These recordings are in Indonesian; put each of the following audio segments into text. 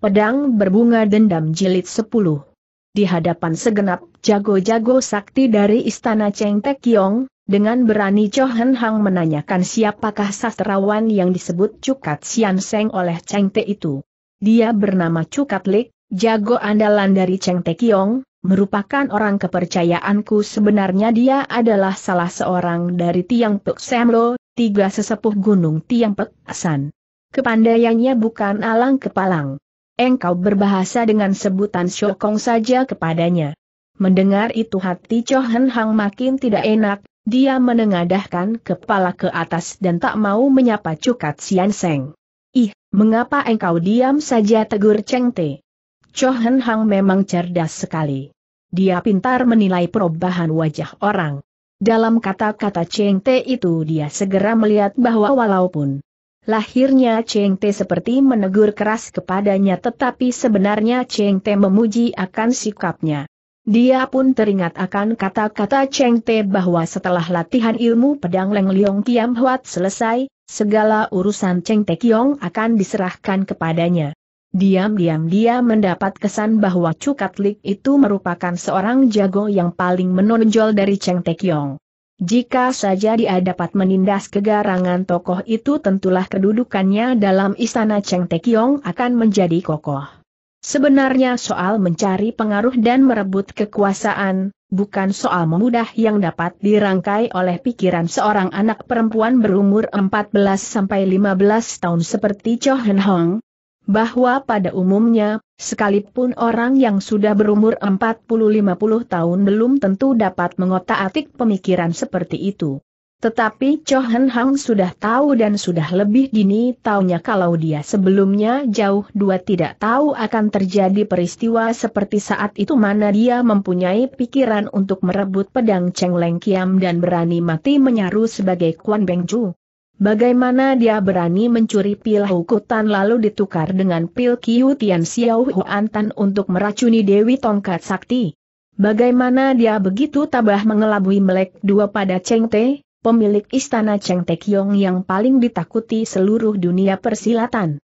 Pedang Berbunga Dendam Jilid 10 Di hadapan segenap jago-jago sakti dari Istana Cheng Tek dengan berani Cho Hen Hang menanyakan siapakah sastrawan yang disebut Cukat Sian Seng oleh Cheng Te itu. Dia bernama Cukat Lik, jago andalan dari Cheng Tek merupakan orang kepercayaanku sebenarnya dia adalah salah seorang dari Tiang Pek Semlo, tiga sesepuh gunung Tiang Pek Asan. Kepandaiannya bukan alang kepalang engkau berbahasa dengan sebutan syokong saja kepadanya. Mendengar itu hati Chohen Hang makin tidak enak, dia menengadahkan kepala ke atas dan tak mau menyapa Cukat Sian Seng. Ih, mengapa engkau diam saja tegur Cheng Te? Chohen Hang memang cerdas sekali. Dia pintar menilai perubahan wajah orang. Dalam kata-kata Cheng Te itu dia segera melihat bahwa walaupun Lahirnya Cheng Te seperti menegur keras kepadanya tetapi sebenarnya Cheng Te memuji akan sikapnya. Dia pun teringat akan kata-kata Cheng Te bahwa setelah latihan ilmu pedang Leng Leong Kiam Huat selesai, segala urusan Cheng Te Kiong akan diserahkan kepadanya. Diam-diam dia mendapat kesan bahwa Cukat Lik itu merupakan seorang jago yang paling menonjol dari Cheng Te Kiong. Jika saja dia dapat menindas kegarangan tokoh itu tentulah kedudukannya dalam istana Cheng Tekiong akan menjadi kokoh. Sebenarnya soal mencari pengaruh dan merebut kekuasaan, bukan soal memudah yang dapat dirangkai oleh pikiran seorang anak perempuan berumur 14-15 tahun seperti Cho Hen Hong, bahwa pada umumnya, sekalipun orang yang sudah berumur 40-50 tahun belum tentu dapat mengotak-atik pemikiran seperti itu. Tetapi Cho Hen Hang sudah tahu dan sudah lebih dini taunya kalau dia sebelumnya jauh dua tidak tahu akan terjadi peristiwa seperti saat itu mana dia mempunyai pikiran untuk merebut pedang Cheng Leng Kiam dan berani mati menyaru sebagai Kuan Beng Ju. Bagaimana dia berani mencuri pil hukutan lalu ditukar dengan pil Kiu Tian Xiao Huan Tan untuk meracuni Dewi Tongkat Sakti? Bagaimana dia begitu tabah mengelabui melek dua pada Cheng Te, pemilik istana Cheng Te Kiong yang paling ditakuti seluruh dunia persilatan?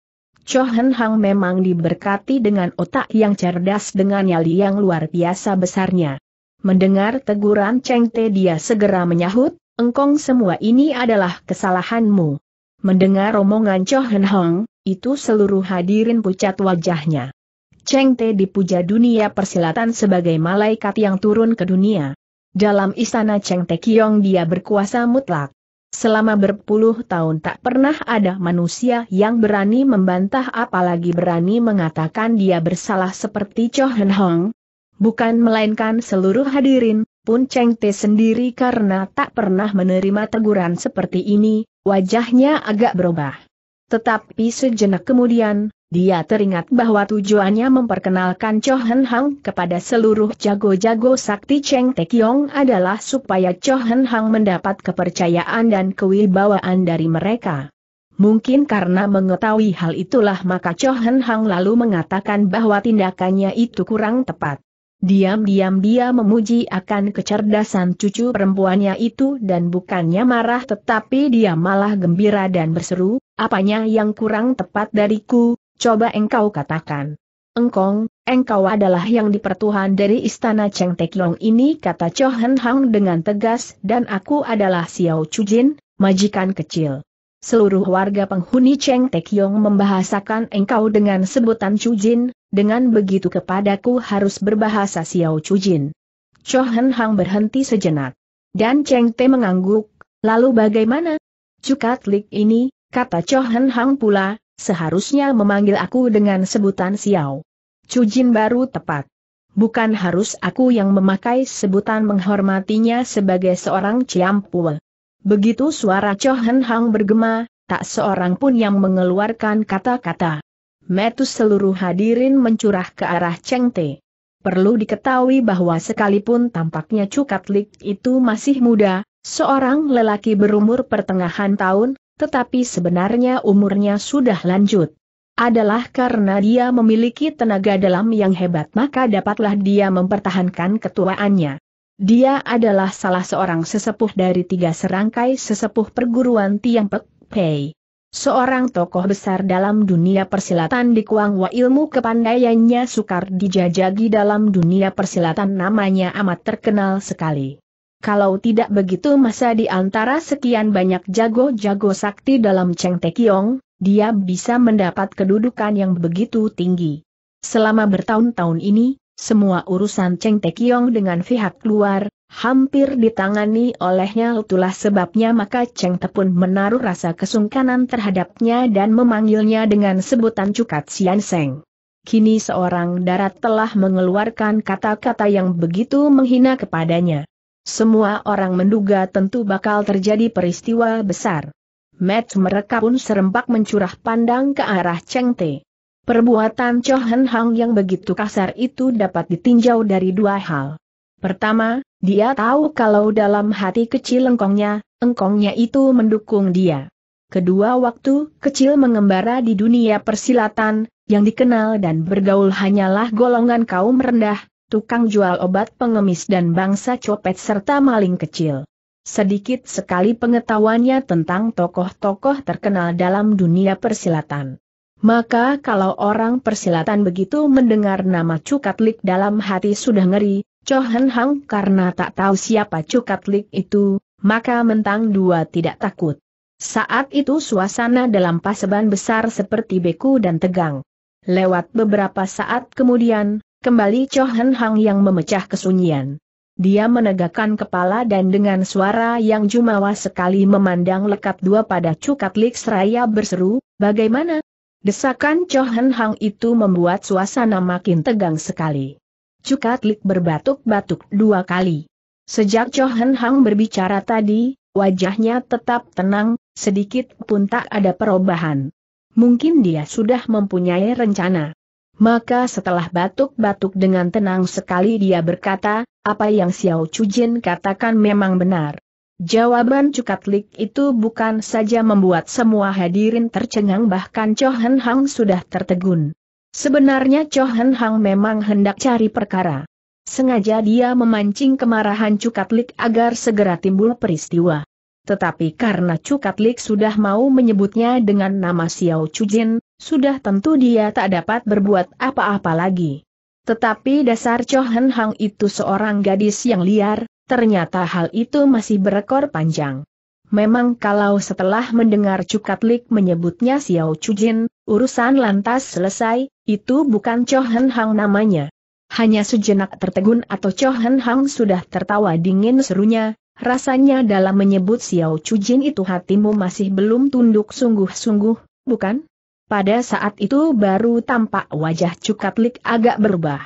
Chohan Hang memang diberkati dengan otak yang cerdas dengan nyali yang luar biasa besarnya. Mendengar teguran Cheng Te dia segera menyahut, engkong semua ini adalah kesalahanmu. Mendengar romongan Cho Hen Hong, itu seluruh hadirin pucat wajahnya. Cheng Te dipuja dunia persilatan sebagai malaikat yang turun ke dunia. Dalam istana Cheng Te Kiong dia berkuasa mutlak. Selama berpuluh tahun tak pernah ada manusia yang berani membantah apalagi berani mengatakan dia bersalah seperti Cho Hen Hong. Bukan melainkan seluruh hadirin, pun Cheng Te sendiri karena tak pernah menerima teguran seperti ini, wajahnya agak berubah. Tetapi sejenak kemudian, dia teringat bahwa tujuannya memperkenalkan Cho Hen Hang kepada seluruh jago-jago sakti Cheng Te Kiong adalah supaya Cho Hen Hang mendapat kepercayaan dan kewibawaan dari mereka. Mungkin karena mengetahui hal itulah maka Cho Hen Hang lalu mengatakan bahwa tindakannya itu kurang tepat. Diam-diam dia memuji akan kecerdasan cucu perempuannya itu dan bukannya marah tetapi dia malah gembira dan berseru, apanya yang kurang tepat dariku, coba engkau katakan. Engkong, engkau adalah yang dipertuhan dari istana Cheng Long ini kata Cho Hen Hang dengan tegas dan aku adalah Xiao Chujin, majikan kecil. Seluruh warga penghuni Cheng Tekyong membahasakan engkau dengan sebutan Chujin, dengan begitu kepadaku harus berbahasa Xiao Chujin. Cho Hen Hang berhenti sejenak. Dan Cheng Te mengangguk, lalu bagaimana? Cukat Lik ini, kata Cho Hen Hang pula, seharusnya memanggil aku dengan sebutan Xiao. Chujin baru tepat. Bukan harus aku yang memakai sebutan menghormatinya sebagai seorang Ciampul. Begitu suara Cho Hen Hang bergema, tak seorang pun yang mengeluarkan kata-kata. Metus seluruh hadirin mencurah ke arah Cheng Te. Perlu diketahui bahwa sekalipun tampaknya Cukat Lik itu masih muda, seorang lelaki berumur pertengahan tahun, tetapi sebenarnya umurnya sudah lanjut. Adalah karena dia memiliki tenaga dalam yang hebat maka dapatlah dia mempertahankan ketuaannya. Dia adalah salah seorang sesepuh dari tiga serangkai sesepuh perguruan Tiang Pek Pei. Seorang tokoh besar dalam dunia persilatan di Kuangwa ilmu kepandaiannya sukar dijajagi dalam dunia persilatan namanya amat terkenal sekali. Kalau tidak begitu masa di antara sekian banyak jago-jago sakti dalam Cheng Tekiong, dia bisa mendapat kedudukan yang begitu tinggi. Selama bertahun-tahun ini, semua urusan Cheng Tekiong dengan pihak luar, hampir ditangani olehnya itulah sebabnya maka Cheng Te pun menaruh rasa kesungkanan terhadapnya dan memanggilnya dengan sebutan Cukat Sian Seng. Kini seorang darat telah mengeluarkan kata-kata yang begitu menghina kepadanya. Semua orang menduga tentu bakal terjadi peristiwa besar. Matt mereka pun serempak mencurah pandang ke arah Cheng Te. Perbuatan Chohan Hang yang begitu kasar itu dapat ditinjau dari dua hal. Pertama, dia tahu kalau dalam hati kecil engkongnya, engkongnya itu mendukung dia. Kedua waktu kecil mengembara di dunia persilatan, yang dikenal dan bergaul hanyalah golongan kaum rendah, tukang jual obat pengemis dan bangsa copet serta maling kecil. Sedikit sekali pengetahuannya tentang tokoh-tokoh terkenal dalam dunia persilatan. Maka kalau orang persilatan begitu mendengar nama Cukatlik dalam hati sudah ngeri, Chohan Hang karena tak tahu siapa Cukat Lik itu, maka mentang dua tidak takut. Saat itu suasana dalam paseban besar seperti beku dan tegang. Lewat beberapa saat kemudian, kembali Chohan Hang yang memecah kesunyian. Dia menegakkan kepala dan dengan suara yang jumawa sekali memandang lekat dua pada Cukat Lik seraya berseru, bagaimana? Desakan Chohan Hang itu membuat suasana makin tegang sekali. Cukatlik berbatuk-batuk dua kali. Sejak Chohen Hang berbicara tadi, wajahnya tetap tenang, sedikit pun tak ada perubahan. Mungkin dia sudah mempunyai rencana. Maka setelah batuk-batuk dengan tenang sekali dia berkata, apa yang Xiao Chujin katakan memang benar. Jawaban Cukatlik itu bukan saja membuat semua hadirin tercengang bahkan Chohen Hang sudah tertegun. Sebenarnya Cho Hen Hang memang hendak cari perkara. Sengaja dia memancing kemarahan Cukatlik agar segera timbul peristiwa. Tetapi karena Cukatlik sudah mau menyebutnya dengan nama Xiao Chujin, sudah tentu dia tak dapat berbuat apa-apa lagi. Tetapi dasar Cho Hen Hang itu seorang gadis yang liar, ternyata hal itu masih berekor panjang. Memang kalau setelah mendengar Cukatlik menyebutnya Xiao Chujin, Urusan lantas selesai, itu bukan Cho Hen Hang namanya. Hanya sejenak tertegun atau Cho Hen Hang sudah tertawa dingin serunya, rasanya dalam menyebut Xiao Jin itu hatimu masih belum tunduk sungguh-sungguh, bukan? Pada saat itu baru tampak wajah Cukatlik agak berubah.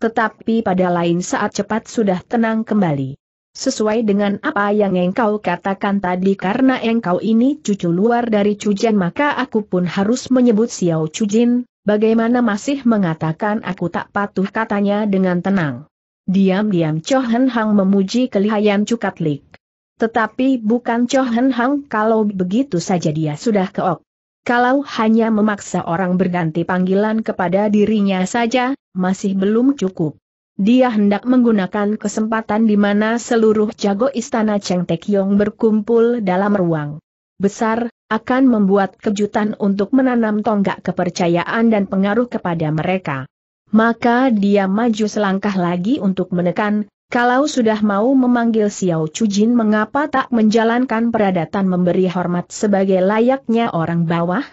Tetapi pada lain saat cepat sudah tenang kembali. Sesuai dengan apa yang engkau katakan tadi karena engkau ini cucu luar dari cujan maka aku pun harus menyebut Xiao Cujin, bagaimana masih mengatakan aku tak patuh katanya dengan tenang. Diam-diam Chohen Hang memuji kelihayan Cukatlik. Tetapi bukan Chohen Hang kalau begitu saja dia sudah keok. Kalau hanya memaksa orang berganti panggilan kepada dirinya saja, masih belum cukup. Dia hendak menggunakan kesempatan di mana seluruh jago istana Cheng Tekyong berkumpul dalam ruang besar, akan membuat kejutan untuk menanam tonggak kepercayaan dan pengaruh kepada mereka. Maka dia maju selangkah lagi untuk menekan, kalau sudah mau memanggil Xiao Jin, mengapa tak menjalankan peradatan memberi hormat sebagai layaknya orang bawah?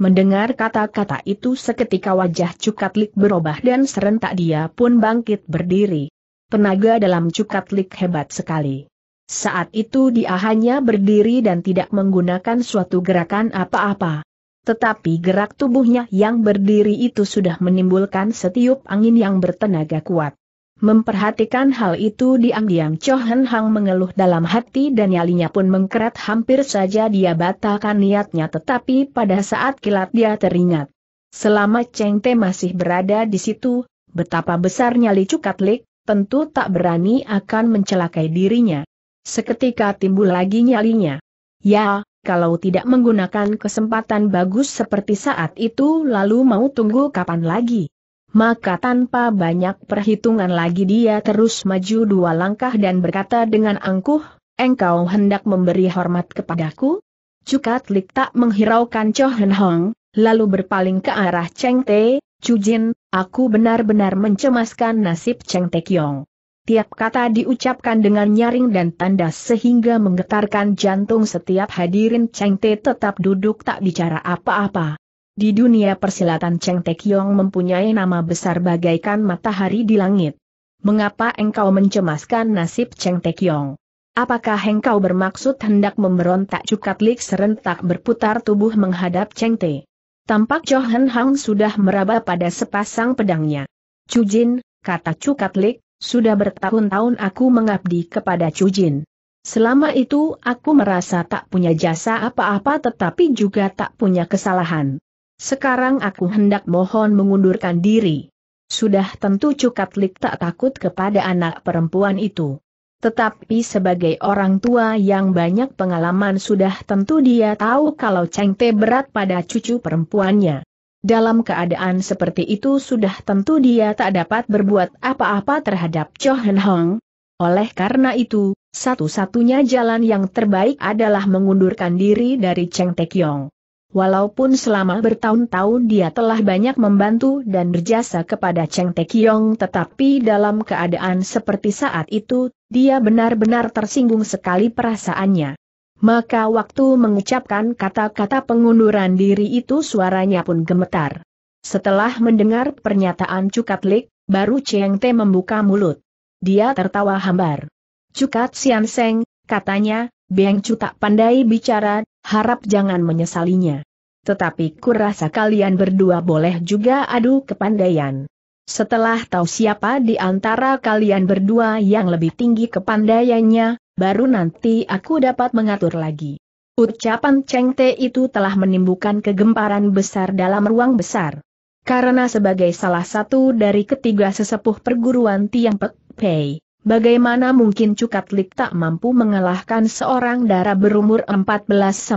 Mendengar kata-kata itu seketika wajah Cukatlik berubah dan serentak dia pun bangkit berdiri. Tenaga dalam Cukatlik hebat sekali. Saat itu dia hanya berdiri dan tidak menggunakan suatu gerakan apa-apa. Tetapi gerak tubuhnya yang berdiri itu sudah menimbulkan setiup angin yang bertenaga kuat. Memperhatikan hal itu diam-diam Cho Hen Hang mengeluh dalam hati dan nyalinya pun mengkeret hampir saja dia batalkan niatnya tetapi pada saat kilat dia teringat. Selama Cheng Te masih berada di situ, betapa besar nyali lik, tentu tak berani akan mencelakai dirinya. Seketika timbul lagi nyalinya. Ya, kalau tidak menggunakan kesempatan bagus seperti saat itu lalu mau tunggu kapan lagi? maka tanpa banyak perhitungan lagi dia terus maju dua langkah dan berkata dengan angkuh, engkau hendak memberi hormat kepadaku? Cukat Lik tak menghiraukan Cho Hong, lalu berpaling ke arah Cheng Te, Cujin, aku benar-benar mencemaskan nasib Cheng Te Kiong. Tiap kata diucapkan dengan nyaring dan tanda sehingga menggetarkan jantung setiap hadirin Cheng Te tetap duduk tak bicara apa-apa. Di dunia persilatan Cheng Kiong mempunyai nama besar bagaikan matahari di langit. Mengapa engkau mencemaskan nasib Cheng Kiong? Apakah engkau bermaksud hendak memberontak Cukat Lik serentak berputar tubuh menghadap Cheng Te? Tampak Johan Hang sudah meraba pada sepasang pedangnya. Cujin, kata Cukat Lik, sudah bertahun-tahun aku mengabdi kepada Cujin. Selama itu aku merasa tak punya jasa apa-apa tetapi juga tak punya kesalahan. Sekarang aku hendak mohon mengundurkan diri. Sudah tentu Lik tak takut kepada anak perempuan itu. Tetapi sebagai orang tua yang banyak pengalaman sudah tentu dia tahu kalau Cheng Te berat pada cucu perempuannya. Dalam keadaan seperti itu sudah tentu dia tak dapat berbuat apa-apa terhadap Cho Hen Hong. Oleh karena itu, satu-satunya jalan yang terbaik adalah mengundurkan diri dari Cheng Te Kiong. Walaupun selama bertahun-tahun dia telah banyak membantu dan berjasa kepada Cheng Kiong, tetapi dalam keadaan seperti saat itu, dia benar-benar tersinggung sekali perasaannya. Maka waktu mengucapkan kata-kata pengunduran diri itu suaranya pun gemetar. Setelah mendengar pernyataan Cukat Lik, baru Cheng Te membuka mulut. Dia tertawa hambar. Cukat Sian Seng, katanya, Beng Cu tak pandai bicara Harap jangan menyesalinya. Tetapi kurasa kalian berdua boleh juga adu kepandaian. Setelah tahu siapa di antara kalian berdua yang lebih tinggi kepandaiannya, baru nanti aku dapat mengatur lagi. Ucapan Cheng Te itu telah menimbulkan kegemparan besar dalam ruang besar. Karena sebagai salah satu dari ketiga sesepuh perguruan Tiang Pek Pei, Bagaimana mungkin Cukatlik tak mampu mengalahkan seorang darah berumur 14-15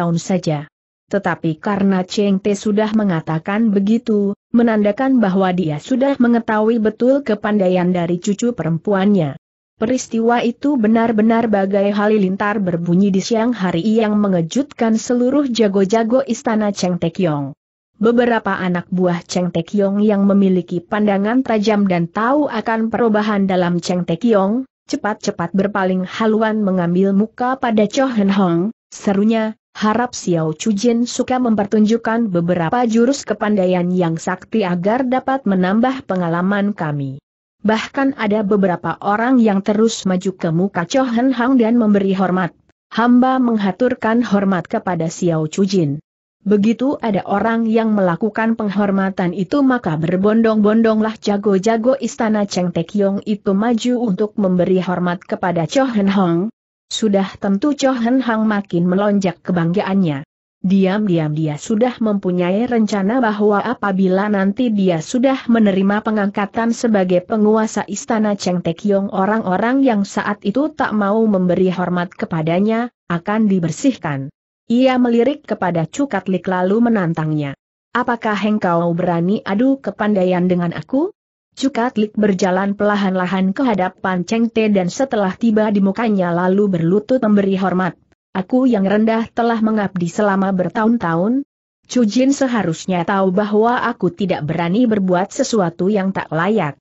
tahun saja? Tetapi karena Cheng Te sudah mengatakan begitu, menandakan bahwa dia sudah mengetahui betul kepandaian dari cucu perempuannya. Peristiwa itu benar-benar bagai halilintar berbunyi di siang hari yang mengejutkan seluruh jago-jago istana Cheng Te Kiong beberapa anak buah Cheng Kiong yang memiliki pandangan tajam dan tahu akan perubahan dalam Cheng Kiong, cepat-cepat berpaling haluan mengambil muka pada Cho Hen Hong, serunya, harap Xiao Chu Jin suka mempertunjukkan beberapa jurus kepandaian yang sakti agar dapat menambah pengalaman kami. Bahkan ada beberapa orang yang terus maju ke muka Cho Hen Hong dan memberi hormat. Hamba menghaturkan hormat kepada Xiao Chu Jin. Begitu ada orang yang melakukan penghormatan itu maka berbondong-bondonglah jago-jago istana Cheng Tekyong itu maju untuk memberi hormat kepada Cho Hen Hong. Sudah tentu Cho Hen Hong makin melonjak kebanggaannya. Diam-diam dia sudah mempunyai rencana bahwa apabila nanti dia sudah menerima pengangkatan sebagai penguasa istana Cheng Tekyong orang-orang yang saat itu tak mau memberi hormat kepadanya, akan dibersihkan. Ia melirik kepada Cukatlik lalu menantangnya. Apakah engkau berani adu kepandaian dengan aku? Cukatlik berjalan pelahan-lahan ke hadapan Cheng Te dan setelah tiba di mukanya lalu berlutut memberi hormat. Aku yang rendah telah mengabdi selama bertahun-tahun. Chu Jin seharusnya tahu bahwa aku tidak berani berbuat sesuatu yang tak layak.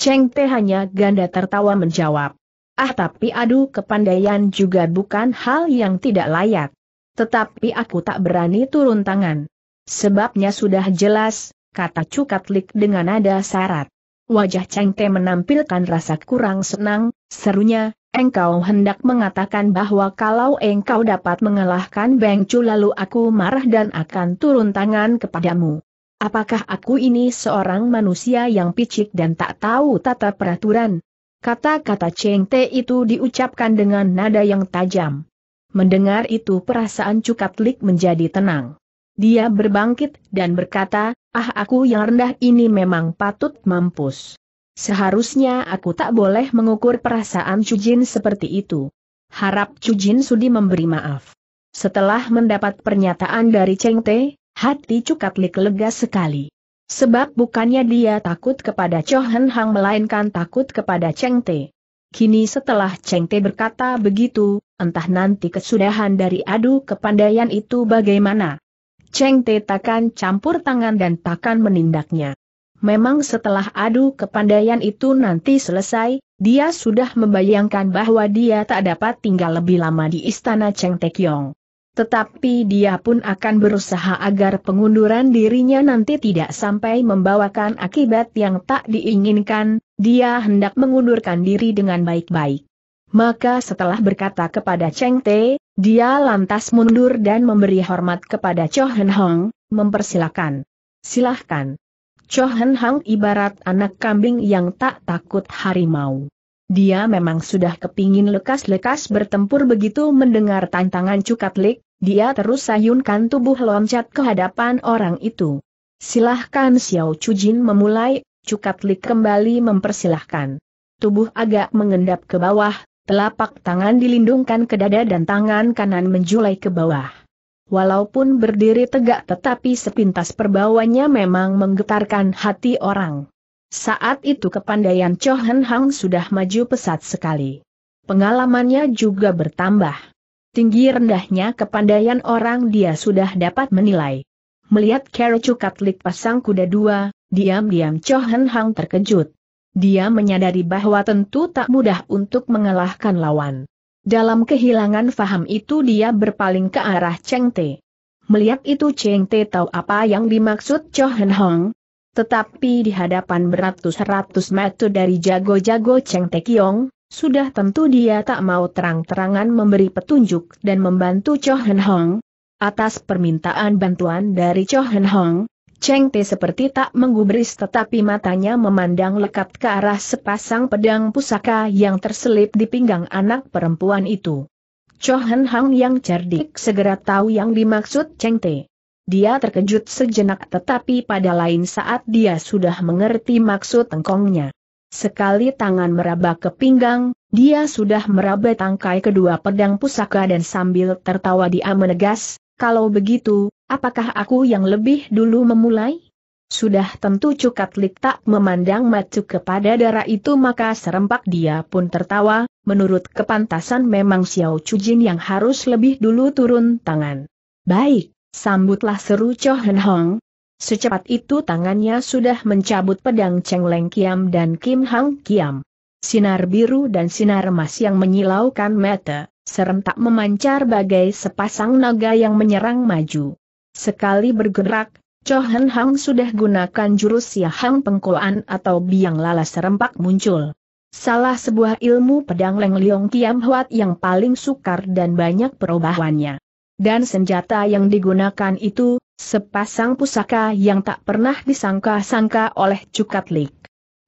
Cheng Te hanya ganda tertawa menjawab. Ah tapi adu kepandaian juga bukan hal yang tidak layak. Tetapi aku tak berani turun tangan. Sebabnya sudah jelas, kata Cukatlik dengan nada syarat. Wajah Cheng Te menampilkan rasa kurang senang, serunya, engkau hendak mengatakan bahwa kalau engkau dapat mengalahkan Beng Chu lalu aku marah dan akan turun tangan kepadamu. Apakah aku ini seorang manusia yang picik dan tak tahu tata peraturan? Kata-kata Cheng Te itu diucapkan dengan nada yang tajam. Mendengar itu perasaan Cukatlik menjadi tenang. Dia berbangkit dan berkata, ah aku yang rendah ini memang patut mampus. Seharusnya aku tak boleh mengukur perasaan Cujin seperti itu. Harap Cujin sudi memberi maaf. Setelah mendapat pernyataan dari Cheng Te, hati Cukatlik lega sekali. Sebab bukannya dia takut kepada Chohen Hang melainkan takut kepada Cheng Te. Kini setelah Cheng Te berkata begitu, entah nanti kesudahan dari adu kepandaian itu bagaimana. Cheng Te takkan campur tangan dan takkan menindaknya. Memang setelah adu kepandaian itu nanti selesai, dia sudah membayangkan bahwa dia tak dapat tinggal lebih lama di istana Cheng Te Kiong. Tetapi dia pun akan berusaha agar pengunduran dirinya nanti tidak sampai membawakan akibat yang tak diinginkan, dia hendak mengundurkan diri dengan baik-baik. Maka setelah berkata kepada Cheng Te, dia lantas mundur dan memberi hormat kepada Cho Hen Hong, mempersilahkan. Silahkan. Cho Hen Hong ibarat anak kambing yang tak takut harimau. Dia memang sudah kepingin lekas-lekas bertempur begitu mendengar tantangan cukat lik, dia terus sayunkan tubuh loncat ke hadapan orang itu. Silahkan Xiao Jin memulai, cukat lik kembali mempersilahkan. Tubuh agak mengendap ke bawah, Telapak tangan dilindungkan ke dada dan tangan kanan menjulai ke bawah. Walaupun berdiri tegak tetapi sepintas perbawanya memang menggetarkan hati orang. Saat itu kepandaian Cho Hen Hang sudah maju pesat sekali. Pengalamannya juga bertambah. Tinggi rendahnya kepandaian orang dia sudah dapat menilai. Melihat Kero Katlik pasang kuda dua, diam-diam Cho Hen Hang terkejut. Dia menyadari bahwa tentu tak mudah untuk mengalahkan lawan. Dalam kehilangan faham itu dia berpaling ke arah Cheng Te. Melihat itu Cheng Te tahu apa yang dimaksud Cho Hen Hong. Tetapi di hadapan beratus-ratus metu dari jago-jago Cheng Te Kiong, sudah tentu dia tak mau terang-terangan memberi petunjuk dan membantu Cho Hen Hong. Atas permintaan bantuan dari Cho Hen Hong, Cheng Te seperti tak menggubris tetapi matanya memandang lekat ke arah sepasang pedang pusaka yang terselip di pinggang anak perempuan itu. Cho Hen Hang yang cerdik segera tahu yang dimaksud Cheng Te. Dia terkejut sejenak tetapi pada lain saat dia sudah mengerti maksud tengkongnya. Sekali tangan meraba ke pinggang, dia sudah meraba tangkai kedua pedang pusaka dan sambil tertawa dia menegas, kalau begitu, Apakah aku yang lebih dulu memulai? Sudah tentu Cukat Lik tak memandang matu kepada darah itu maka serempak dia pun tertawa, menurut kepantasan memang Xiao Chujin yang harus lebih dulu turun tangan. Baik, sambutlah seru Cho Hen Hong. Secepat itu tangannya sudah mencabut pedang Cheng Leng Kiam dan Kim Hang Kiam. Sinar biru dan sinar emas yang menyilaukan mata, serentak memancar bagai sepasang naga yang menyerang maju. Sekali bergerak, Cho Hen Hang sudah gunakan jurus Hang Pengkoan atau biang lala serempak muncul. Salah sebuah ilmu pedang Leng Leong Kiam Huat yang paling sukar dan banyak perubahannya. Dan senjata yang digunakan itu, sepasang pusaka yang tak pernah disangka-sangka oleh Cukat Lik.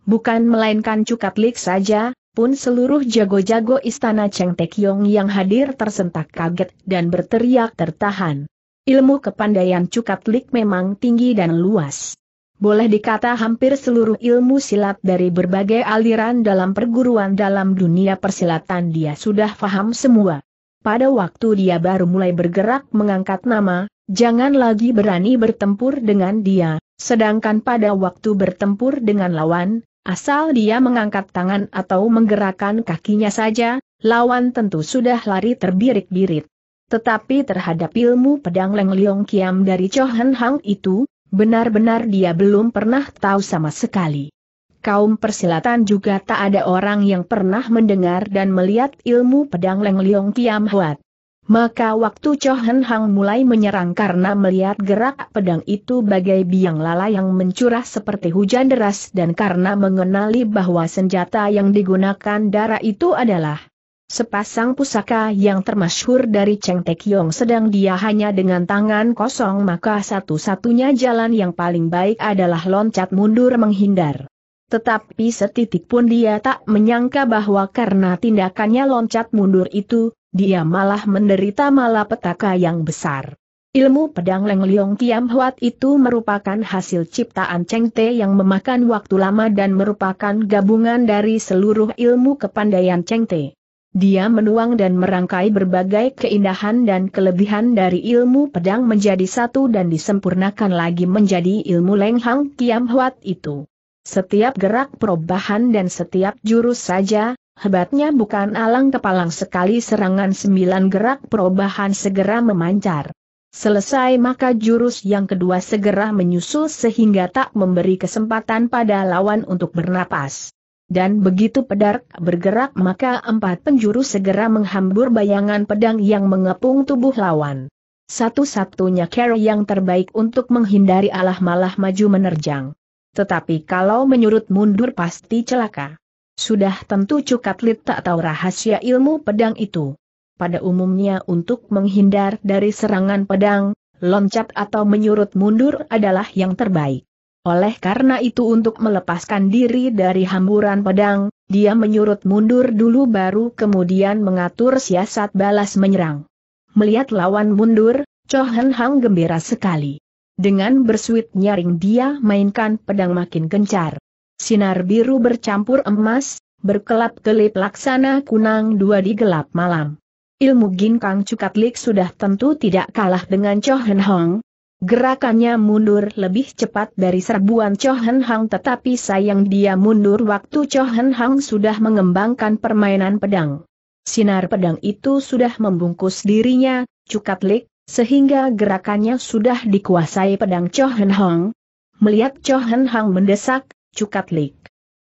Bukan melainkan Cukat Lik saja, pun seluruh jago-jago istana Cheng Tekyong yang hadir tersentak kaget dan berteriak tertahan. Ilmu kepandaian Cukat Lik memang tinggi dan luas. Boleh dikata hampir seluruh ilmu silat dari berbagai aliran dalam perguruan dalam dunia persilatan dia sudah faham semua. Pada waktu dia baru mulai bergerak mengangkat nama, jangan lagi berani bertempur dengan dia, sedangkan pada waktu bertempur dengan lawan, asal dia mengangkat tangan atau menggerakkan kakinya saja, lawan tentu sudah lari terbirik-birit. Tetapi terhadap ilmu pedang Leng Leong Kiam dari Chohan Hang itu, benar-benar dia belum pernah tahu sama sekali. Kaum persilatan juga tak ada orang yang pernah mendengar dan melihat ilmu pedang Leng Leong Kiam Huat. Maka waktu Chohan Hang mulai menyerang karena melihat gerak pedang itu bagai biang lala yang mencurah seperti hujan deras dan karena mengenali bahwa senjata yang digunakan darah itu adalah Sepasang pusaka yang termasyhur dari Cheng Tekyong sedang dia hanya dengan tangan kosong maka satu-satunya jalan yang paling baik adalah loncat mundur menghindar. Tetapi setitik pun dia tak menyangka bahwa karena tindakannya loncat mundur itu, dia malah menderita malapetaka yang besar. Ilmu pedang Leng Leong Tiam Huat itu merupakan hasil ciptaan Cheng Te yang memakan waktu lama dan merupakan gabungan dari seluruh ilmu kepandaian Cheng Te. Dia menuang dan merangkai berbagai keindahan dan kelebihan dari ilmu pedang menjadi satu dan disempurnakan lagi menjadi ilmu lenghang kiam huat itu. Setiap gerak perubahan dan setiap jurus saja, hebatnya bukan alang kepalang sekali serangan sembilan gerak perubahan segera memancar. Selesai maka jurus yang kedua segera menyusul sehingga tak memberi kesempatan pada lawan untuk bernapas dan begitu pedar bergerak maka empat penjuru segera menghambur bayangan pedang yang mengepung tubuh lawan. Satu-satunya cara yang terbaik untuk menghindari Allah malah maju menerjang. Tetapi kalau menyurut mundur pasti celaka. Sudah tentu Cukatlit tak tahu rahasia ilmu pedang itu. Pada umumnya untuk menghindar dari serangan pedang, loncat atau menyurut mundur adalah yang terbaik. Oleh karena itu untuk melepaskan diri dari hamburan pedang, dia menyurut mundur dulu baru kemudian mengatur siasat balas menyerang. Melihat lawan mundur, Cho Hen Hang gembira sekali. Dengan bersuit nyaring dia mainkan pedang makin gencar. Sinar biru bercampur emas, berkelap-kelip laksana kunang dua di gelap malam. Ilmu Ginkang Cukatlik sudah tentu tidak kalah dengan Cho Hen Hong, Gerakannya mundur lebih cepat dari serbuan Chohen Hang tetapi sayang dia mundur waktu Chohen Hang sudah mengembangkan permainan pedang. Sinar pedang itu sudah membungkus dirinya, cukat lik, sehingga gerakannya sudah dikuasai pedang Chohen Hang. Melihat Chohen Hang mendesak, cukat lik.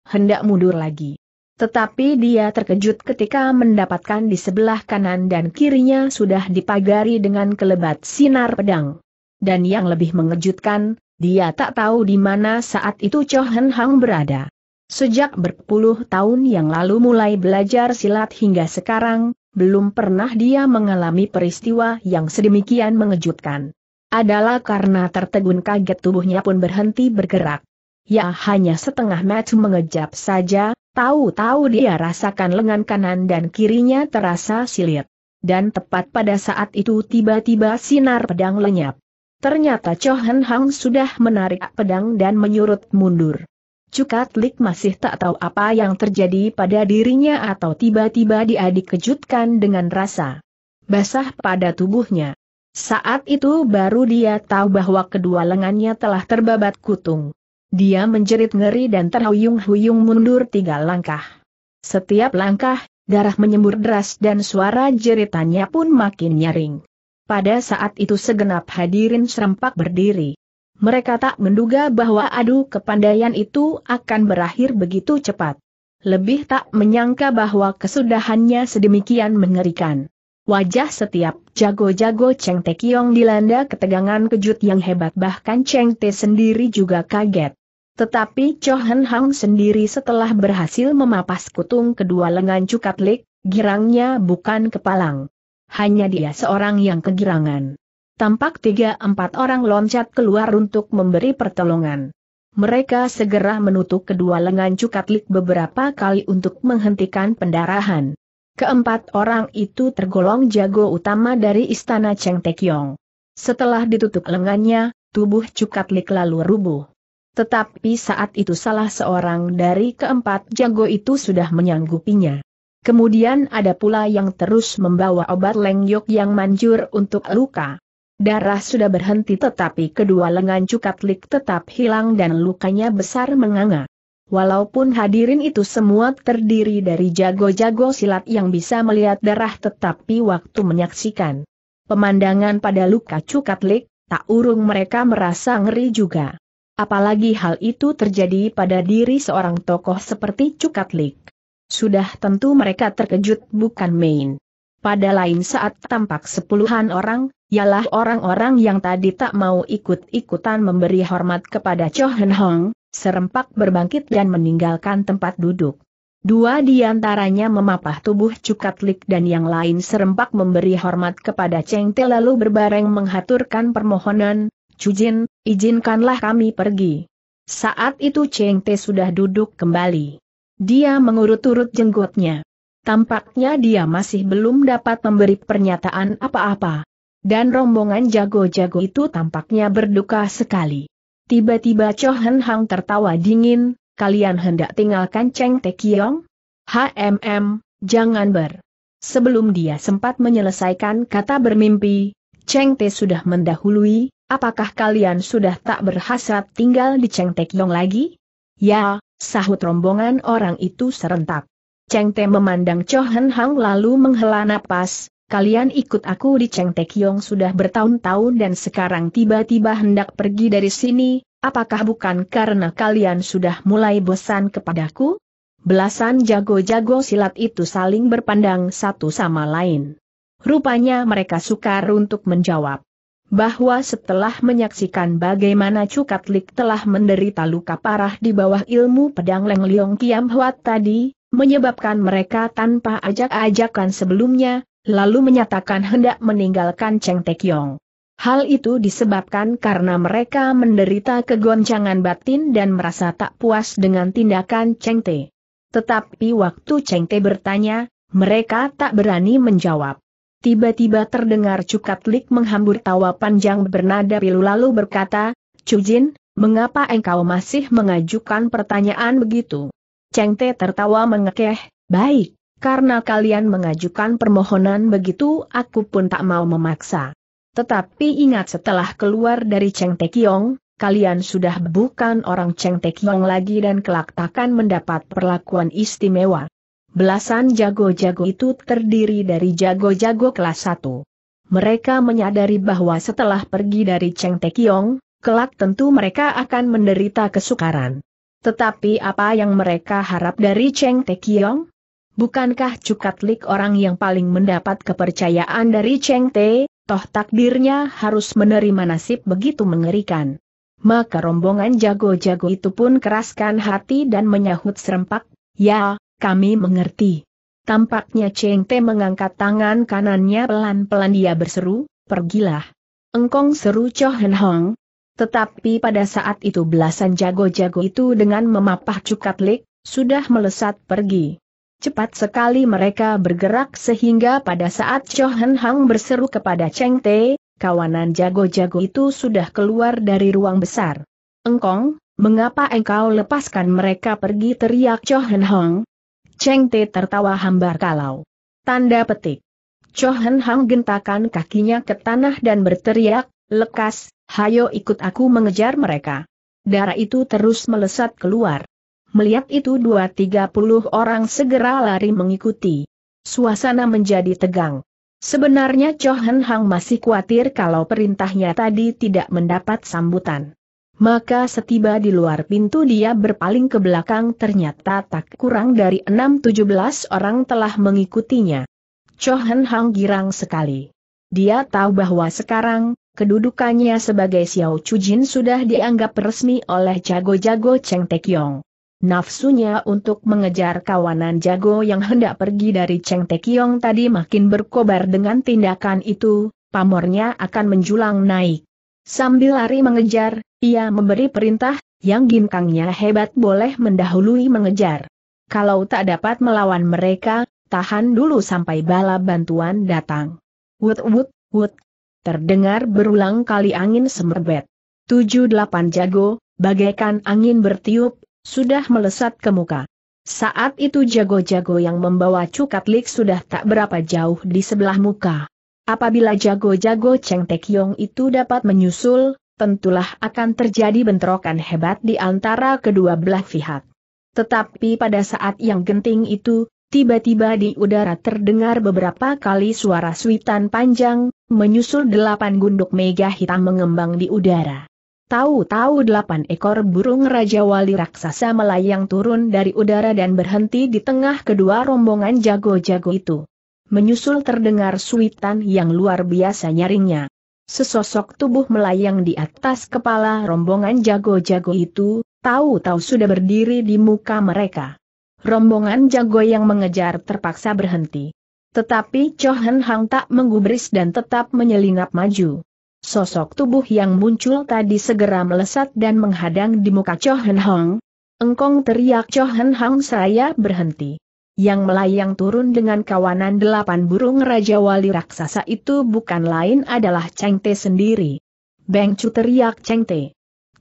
Hendak mundur lagi. Tetapi dia terkejut ketika mendapatkan di sebelah kanan dan kirinya sudah dipagari dengan kelebat sinar pedang dan yang lebih mengejutkan, dia tak tahu di mana saat itu Cho Hen Hang berada. Sejak berpuluh tahun yang lalu mulai belajar silat hingga sekarang, belum pernah dia mengalami peristiwa yang sedemikian mengejutkan. Adalah karena tertegun kaget tubuhnya pun berhenti bergerak. Ya hanya setengah match mengejap saja, tahu-tahu dia rasakan lengan kanan dan kirinya terasa silir. dan tepat pada saat itu tiba-tiba sinar pedang lenyap. Ternyata Chohan Hang sudah menarik pedang dan menyurut mundur. Cukat Lik masih tak tahu apa yang terjadi pada dirinya atau tiba-tiba dia dikejutkan dengan rasa basah pada tubuhnya. Saat itu baru dia tahu bahwa kedua lengannya telah terbabat kutung. Dia menjerit ngeri dan terhuyung-huyung mundur tiga langkah. Setiap langkah, darah menyembur deras dan suara jeritannya pun makin nyaring. Pada saat itu segenap hadirin serempak berdiri. Mereka tak menduga bahwa adu kepandaian itu akan berakhir begitu cepat. Lebih tak menyangka bahwa kesudahannya sedemikian mengerikan. Wajah setiap jago-jago Cheng Te Kiong dilanda ketegangan kejut yang hebat bahkan Cheng Te sendiri juga kaget. Tetapi Cho Hen Hang sendiri setelah berhasil memapas kutung kedua lengan Cukat Lik, girangnya bukan kepalang hanya dia seorang yang kegirangan. Tampak tiga empat orang loncat keluar untuk memberi pertolongan. Mereka segera menutup kedua lengan Cukatlik beberapa kali untuk menghentikan pendarahan. Keempat orang itu tergolong jago utama dari istana Cheng Tekyong. Setelah ditutup lengannya, tubuh Cukatlik lalu rubuh. Tetapi saat itu salah seorang dari keempat jago itu sudah menyanggupinya. Kemudian ada pula yang terus membawa obat lengyok yang manjur untuk luka. Darah sudah berhenti tetapi kedua lengan cukatlik tetap hilang dan lukanya besar menganga. Walaupun hadirin itu semua terdiri dari jago-jago silat yang bisa melihat darah tetapi waktu menyaksikan pemandangan pada luka cukatlik, tak urung mereka merasa ngeri juga. Apalagi hal itu terjadi pada diri seorang tokoh seperti cukatlik. Sudah tentu mereka terkejut bukan main. Pada lain saat tampak sepuluhan orang, ialah orang-orang yang tadi tak mau ikut-ikutan memberi hormat kepada Cho Hen Hong, serempak berbangkit dan meninggalkan tempat duduk. Dua di antaranya memapah tubuh Lik dan yang lain serempak memberi hormat kepada Cheng Te lalu berbareng menghaturkan permohonan, Cujin, izinkanlah kami pergi. Saat itu Cheng Te sudah duduk kembali. Dia mengurut-urut jenggotnya. Tampaknya dia masih belum dapat memberi pernyataan apa-apa. Dan rombongan jago-jago itu tampaknya berduka sekali. Tiba-tiba Cho Hen Hang tertawa dingin, kalian hendak tinggalkan Cheng Te Kiong? HMM, jangan ber. Sebelum dia sempat menyelesaikan kata bermimpi, Cheng Te sudah mendahului, apakah kalian sudah tak berhasrat tinggal di Cheng Te Kiong lagi? Ya, sahut rombongan orang itu serentak. Cheng Te memandang Cho Hen Hang lalu menghela napas, kalian ikut aku di Cheng Te Kiong sudah bertahun-tahun dan sekarang tiba-tiba hendak pergi dari sini, apakah bukan karena kalian sudah mulai bosan kepadaku? Belasan jago-jago silat itu saling berpandang satu sama lain. Rupanya mereka sukar untuk menjawab bahwa setelah menyaksikan bagaimana Cukatlik telah menderita luka parah di bawah ilmu pedang Leng Leong Kiam Huat tadi, menyebabkan mereka tanpa ajak-ajakan sebelumnya, lalu menyatakan hendak meninggalkan Cheng Tekyong. Hal itu disebabkan karena mereka menderita kegoncangan batin dan merasa tak puas dengan tindakan Cheng Te. Tetapi waktu Cheng Te bertanya, mereka tak berani menjawab. Tiba-tiba terdengar Lik menghambur tawa panjang bernada pilu lalu berkata, Jin, mengapa engkau masih mengajukan pertanyaan begitu? Cheng Te tertawa mengekeh, baik, karena kalian mengajukan permohonan begitu aku pun tak mau memaksa. Tetapi ingat setelah keluar dari Cheng Te Kiong, kalian sudah bukan orang Cheng Te Kiong lagi dan kelak takkan mendapat perlakuan istimewa. Belasan jago-jago itu terdiri dari jago-jago kelas 1. Mereka menyadari bahwa setelah pergi dari Cheng Tekiong, kelak tentu mereka akan menderita kesukaran. Tetapi apa yang mereka harap dari Cheng Tekiong? Bukankah Cukatlik orang yang paling mendapat kepercayaan dari Cheng Te, toh takdirnya harus menerima nasib begitu mengerikan. Maka rombongan jago-jago itu pun keraskan hati dan menyahut serempak, ya, kami mengerti. Tampaknya Cheng Te mengangkat tangan kanannya pelan-pelan dia berseru, pergilah. Engkong seru Cho Hen Hong. Tetapi pada saat itu belasan jago-jago itu dengan memapah cukat lik, sudah melesat pergi. Cepat sekali mereka bergerak sehingga pada saat Cho Hen Hong berseru kepada Cheng Te, kawanan jago-jago itu sudah keluar dari ruang besar. Engkong, mengapa engkau lepaskan mereka pergi teriak Cho Hen Hong. Cheng Te tertawa hambar kalau. Tanda petik. Chohen Hang gentakan kakinya ke tanah dan berteriak, lekas, hayo ikut aku mengejar mereka. Darah itu terus melesat keluar. Melihat itu dua tiga puluh orang segera lari mengikuti. Suasana menjadi tegang. Sebenarnya Chohen Hang masih khawatir kalau perintahnya tadi tidak mendapat sambutan. Maka setiba di luar pintu dia berpaling ke belakang ternyata tak kurang dari 6-17 orang telah mengikutinya. Chohen Hang girang sekali. Dia tahu bahwa sekarang, kedudukannya sebagai Xiao Jin sudah dianggap resmi oleh jago-jago Cheng Taekyong. Nafsunya untuk mengejar kawanan jago yang hendak pergi dari Cheng Taekyong tadi makin berkobar dengan tindakan itu, pamornya akan menjulang naik. Sambil lari mengejar, ia memberi perintah, yang ginkangnya hebat boleh mendahului mengejar. Kalau tak dapat melawan mereka, tahan dulu sampai bala bantuan datang. Wut wut, wut. Terdengar berulang kali angin semerbet. Tujuh delapan jago, bagaikan angin bertiup, sudah melesat ke muka. Saat itu jago-jago yang membawa cukat lik sudah tak berapa jauh di sebelah muka. Apabila jago-jago Cheng yong itu dapat menyusul, tentulah akan terjadi bentrokan hebat di antara kedua belah pihak. Tetapi pada saat yang genting itu, tiba-tiba di udara terdengar beberapa kali suara suitan panjang, menyusul delapan gunduk mega hitam mengembang di udara. Tahu-tahu delapan ekor burung Raja Wali Raksasa melayang turun dari udara dan berhenti di tengah kedua rombongan jago-jago itu menyusul terdengar suitan yang luar biasa nyaringnya. Sesosok tubuh melayang di atas kepala rombongan jago-jago itu, tahu-tahu sudah berdiri di muka mereka. Rombongan jago yang mengejar terpaksa berhenti. Tetapi Chohen Hang tak menggubris dan tetap menyelinap maju. Sosok tubuh yang muncul tadi segera melesat dan menghadang di muka Chohen Hang. Engkong teriak Chohen Hang saya berhenti yang melayang turun dengan kawanan delapan burung Raja Wali Raksasa itu bukan lain adalah Cheng Te sendiri. Beng Chu teriak Cheng Te.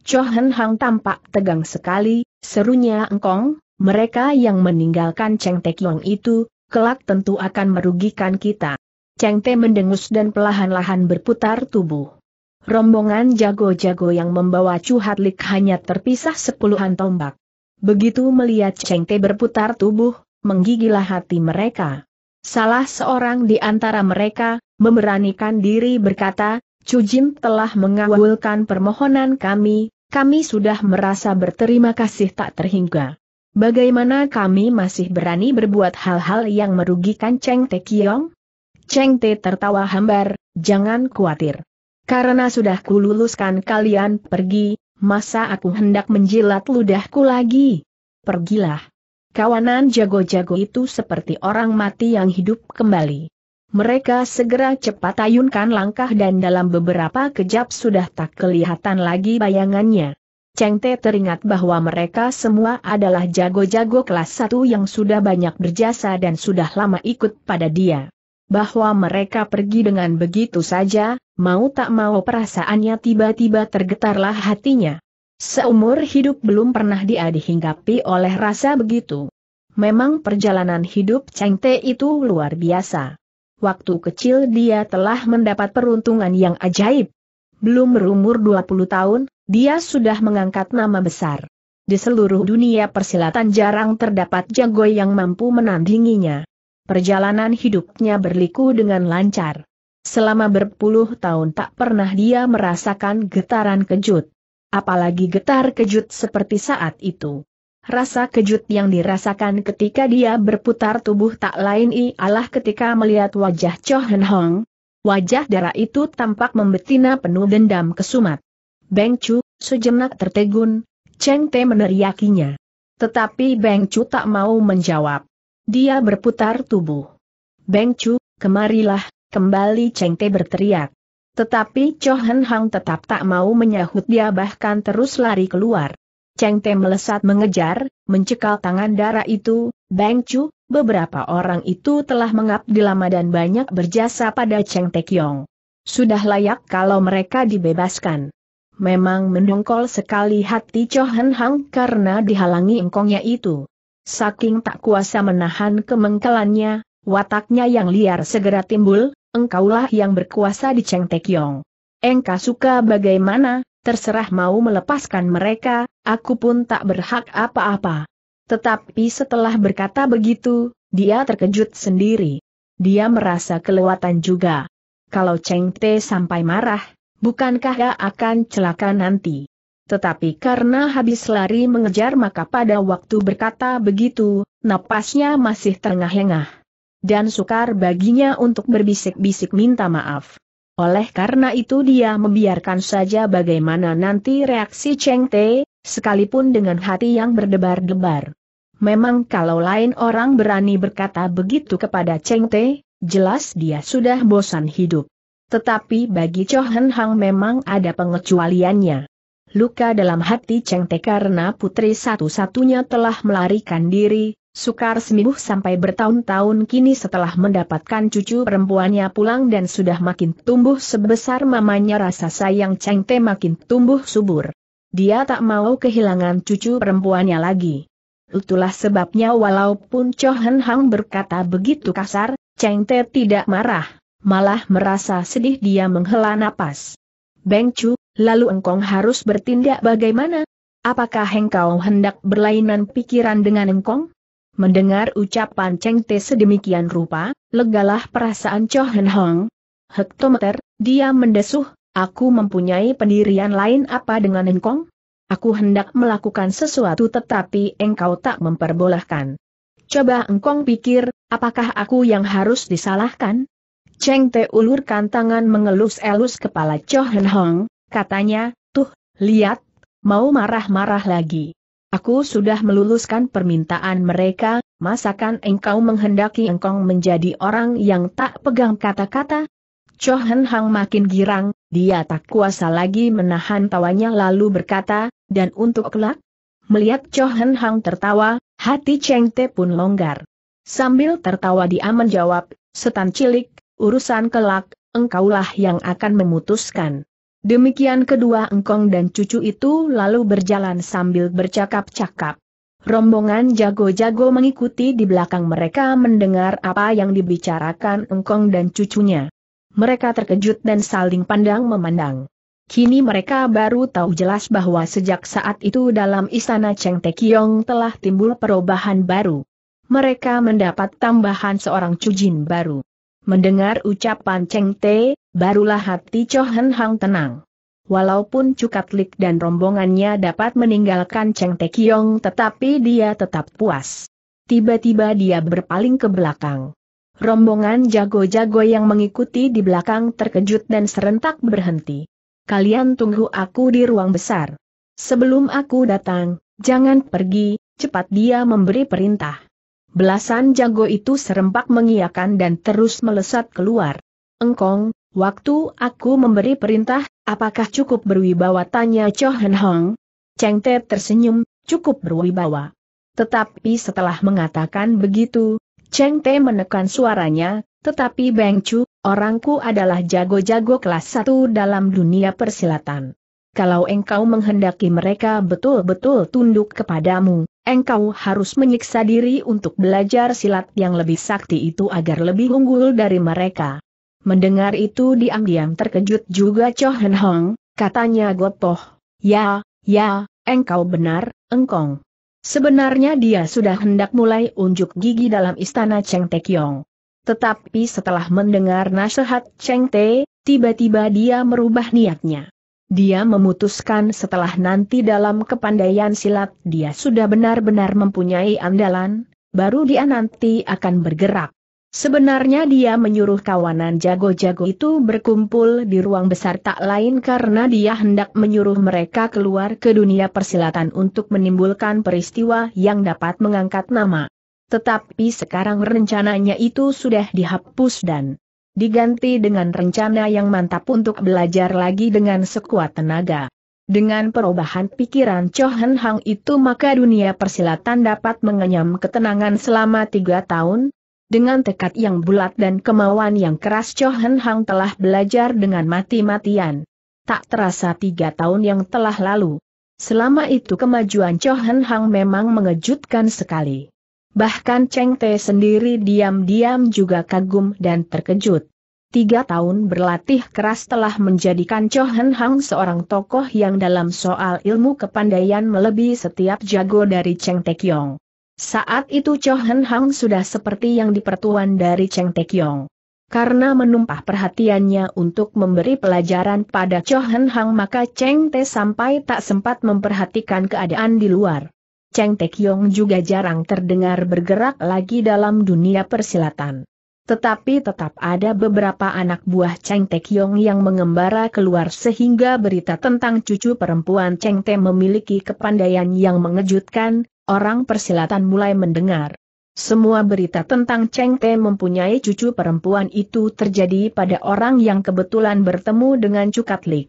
Chohen Hang tampak tegang sekali, serunya engkong, mereka yang meninggalkan Cheng Te Kiong itu, kelak tentu akan merugikan kita. Cheng Te mendengus dan perlahan-lahan berputar tubuh. Rombongan jago-jago yang membawa Chu hanya terpisah sepuluhan tombak. Begitu melihat Cheng Te berputar tubuh, menggigilah hati mereka. Salah seorang di antara mereka, memberanikan diri berkata, Cujim telah mengawulkan permohonan kami, kami sudah merasa berterima kasih tak terhingga. Bagaimana kami masih berani berbuat hal-hal yang merugikan Cheng Te Kiong? Cheng Te tertawa hambar, jangan khawatir. Karena sudah kululuskan kalian pergi, masa aku hendak menjilat ludahku lagi? Pergilah. Kawanan jago-jago itu seperti orang mati yang hidup kembali. Mereka segera cepat ayunkan langkah dan dalam beberapa kejap sudah tak kelihatan lagi bayangannya. Cheng Te teringat bahwa mereka semua adalah jago-jago kelas 1 yang sudah banyak berjasa dan sudah lama ikut pada dia. Bahwa mereka pergi dengan begitu saja, mau tak mau perasaannya tiba-tiba tergetarlah hatinya. Seumur hidup belum pernah dia dihinggapi oleh rasa begitu. Memang perjalanan hidup Cheng Te itu luar biasa. Waktu kecil dia telah mendapat peruntungan yang ajaib. Belum berumur 20 tahun, dia sudah mengangkat nama besar. Di seluruh dunia persilatan jarang terdapat jago yang mampu menandinginya. Perjalanan hidupnya berliku dengan lancar. Selama berpuluh tahun tak pernah dia merasakan getaran kejut apalagi getar kejut seperti saat itu. Rasa kejut yang dirasakan ketika dia berputar tubuh tak lain ialah ketika melihat wajah Cho Hen Hong. Wajah darah itu tampak membetina penuh dendam kesumat. Beng Chu, sejenak tertegun, Cheng Te meneriakinya. Tetapi Beng Chu tak mau menjawab. Dia berputar tubuh. Beng Chu, kemarilah, kembali Cheng Te berteriak. Tetapi Cho Hen Hang tetap tak mau menyahut dia bahkan terus lari keluar. Cheng Te melesat mengejar, mencekal tangan darah itu, Bang Chu, beberapa orang itu telah mengabdi lama dan banyak berjasa pada Cheng Te Kiong. Sudah layak kalau mereka dibebaskan. Memang mendongkol sekali hati Cho Hen Hang karena dihalangi engkongnya itu. Saking tak kuasa menahan kemengkelannya, wataknya yang liar segera timbul, engkaulah yang berkuasa di Cheng Tekyong. Engka suka bagaimana, terserah mau melepaskan mereka, aku pun tak berhak apa-apa. Tetapi setelah berkata begitu, dia terkejut sendiri. Dia merasa kelewatan juga. Kalau Cheng Te sampai marah, bukankah dia akan celaka nanti? Tetapi karena habis lari mengejar maka pada waktu berkata begitu, napasnya masih terengah-engah dan sukar baginya untuk berbisik-bisik minta maaf. Oleh karena itu dia membiarkan saja bagaimana nanti reaksi Cheng Te, sekalipun dengan hati yang berdebar-debar. Memang kalau lain orang berani berkata begitu kepada Cheng Te, jelas dia sudah bosan hidup. Tetapi bagi Cho Hen Hang memang ada pengecualiannya. Luka dalam hati Cheng Te karena putri satu-satunya telah melarikan diri, Sukar sembuh sampai bertahun-tahun kini setelah mendapatkan cucu perempuannya pulang dan sudah makin tumbuh sebesar mamanya rasa sayang Cheng Te makin tumbuh subur. Dia tak mau kehilangan cucu perempuannya lagi. Itulah sebabnya walaupun Cho Hen Hang berkata begitu kasar, Cheng Te tidak marah, malah merasa sedih dia menghela napas. Beng Chu, lalu engkong harus bertindak bagaimana? Apakah engkau hendak berlainan pikiran dengan engkong? Mendengar ucapan Cheng Te sedemikian rupa, legalah perasaan Cho Hen Hong. Hektometer, dia mendesuh, aku mempunyai pendirian lain apa dengan engkong? Aku hendak melakukan sesuatu tetapi engkau tak memperbolehkan. Coba engkong pikir, apakah aku yang harus disalahkan? Cheng Te ulurkan tangan mengelus-elus kepala Cho Hen Hong, katanya, tuh, lihat, mau marah-marah lagi. Aku sudah meluluskan permintaan mereka, masakan engkau menghendaki engkong menjadi orang yang tak pegang kata-kata? Chohan Hang makin girang, dia tak kuasa lagi menahan tawanya lalu berkata, dan untuk kelak? Melihat Chohan Hang tertawa, hati Cheng Te pun longgar. Sambil tertawa dia menjawab, setan cilik, urusan kelak, engkaulah yang akan memutuskan. Demikian kedua engkong dan cucu itu lalu berjalan sambil bercakap-cakap. Rombongan jago-jago mengikuti di belakang mereka mendengar apa yang dibicarakan engkong dan cucunya. Mereka terkejut dan saling pandang memandang. Kini mereka baru tahu jelas bahwa sejak saat itu dalam istana Cheng Tekiong telah timbul perubahan baru. Mereka mendapat tambahan seorang cujin baru. Mendengar ucapan Cheng Te, barulah hati Cho Hen Hang tenang. Walaupun Lik dan rombongannya dapat meninggalkan Cheng Kiong, tetapi dia tetap puas. Tiba-tiba dia berpaling ke belakang. Rombongan jago-jago yang mengikuti di belakang terkejut dan serentak berhenti. Kalian tunggu aku di ruang besar. Sebelum aku datang, jangan pergi, cepat dia memberi perintah. Belasan jago itu serempak mengiakan dan terus melesat keluar. Engkong, Waktu aku memberi perintah, apakah cukup berwibawa tanya Cho Hen Hong? Cheng Te tersenyum, cukup berwibawa. Tetapi setelah mengatakan begitu, Cheng Te menekan suaranya, tetapi Beng Chu, orangku adalah jago-jago kelas satu dalam dunia persilatan. Kalau engkau menghendaki mereka betul-betul tunduk kepadamu, engkau harus menyiksa diri untuk belajar silat yang lebih sakti itu agar lebih unggul dari mereka. Mendengar itu diam-diam terkejut juga Cho Hen Hong, katanya gotoh, Ya, ya, engkau benar, engkong. Sebenarnya dia sudah hendak mulai unjuk gigi dalam istana Cheng Te Kiong. Tetapi setelah mendengar nasihat Cheng Te, tiba-tiba dia merubah niatnya. Dia memutuskan setelah nanti dalam kepandaian silat dia sudah benar-benar mempunyai andalan, baru dia nanti akan bergerak. Sebenarnya dia menyuruh kawanan jago-jago itu berkumpul di ruang besar tak lain karena dia hendak menyuruh mereka keluar ke dunia persilatan untuk menimbulkan peristiwa yang dapat mengangkat nama. Tetapi sekarang rencananya itu sudah dihapus dan diganti dengan rencana yang mantap untuk belajar lagi dengan sekuat tenaga. Dengan perubahan pikiran Chohan Hang itu maka dunia persilatan dapat mengenyam ketenangan selama tiga tahun, dengan tekad yang bulat dan kemauan yang keras Cho Hen Hang telah belajar dengan mati-matian. Tak terasa tiga tahun yang telah lalu. Selama itu kemajuan Cho Hen Hang memang mengejutkan sekali. Bahkan Cheng Te sendiri diam-diam juga kagum dan terkejut. Tiga tahun berlatih keras telah menjadikan Cho Hen Hang seorang tokoh yang dalam soal ilmu kepandaian melebihi setiap jago dari Cheng Te Kiong. Saat itu Cho Hen Hang sudah seperti yang dipertuan dari Cheng Tekyong. Karena menumpah perhatiannya untuk memberi pelajaran pada Cho Hen Hang maka Cheng Te sampai tak sempat memperhatikan keadaan di luar. Cheng Tekyong juga jarang terdengar bergerak lagi dalam dunia persilatan. Tetapi tetap ada beberapa anak buah Cheng Tekyong yang mengembara keluar sehingga berita tentang cucu perempuan Cheng Te memiliki kepandaian yang mengejutkan, orang persilatan mulai mendengar. Semua berita tentang Cheng Te mempunyai cucu perempuan itu terjadi pada orang yang kebetulan bertemu dengan Cukat Cukatlik.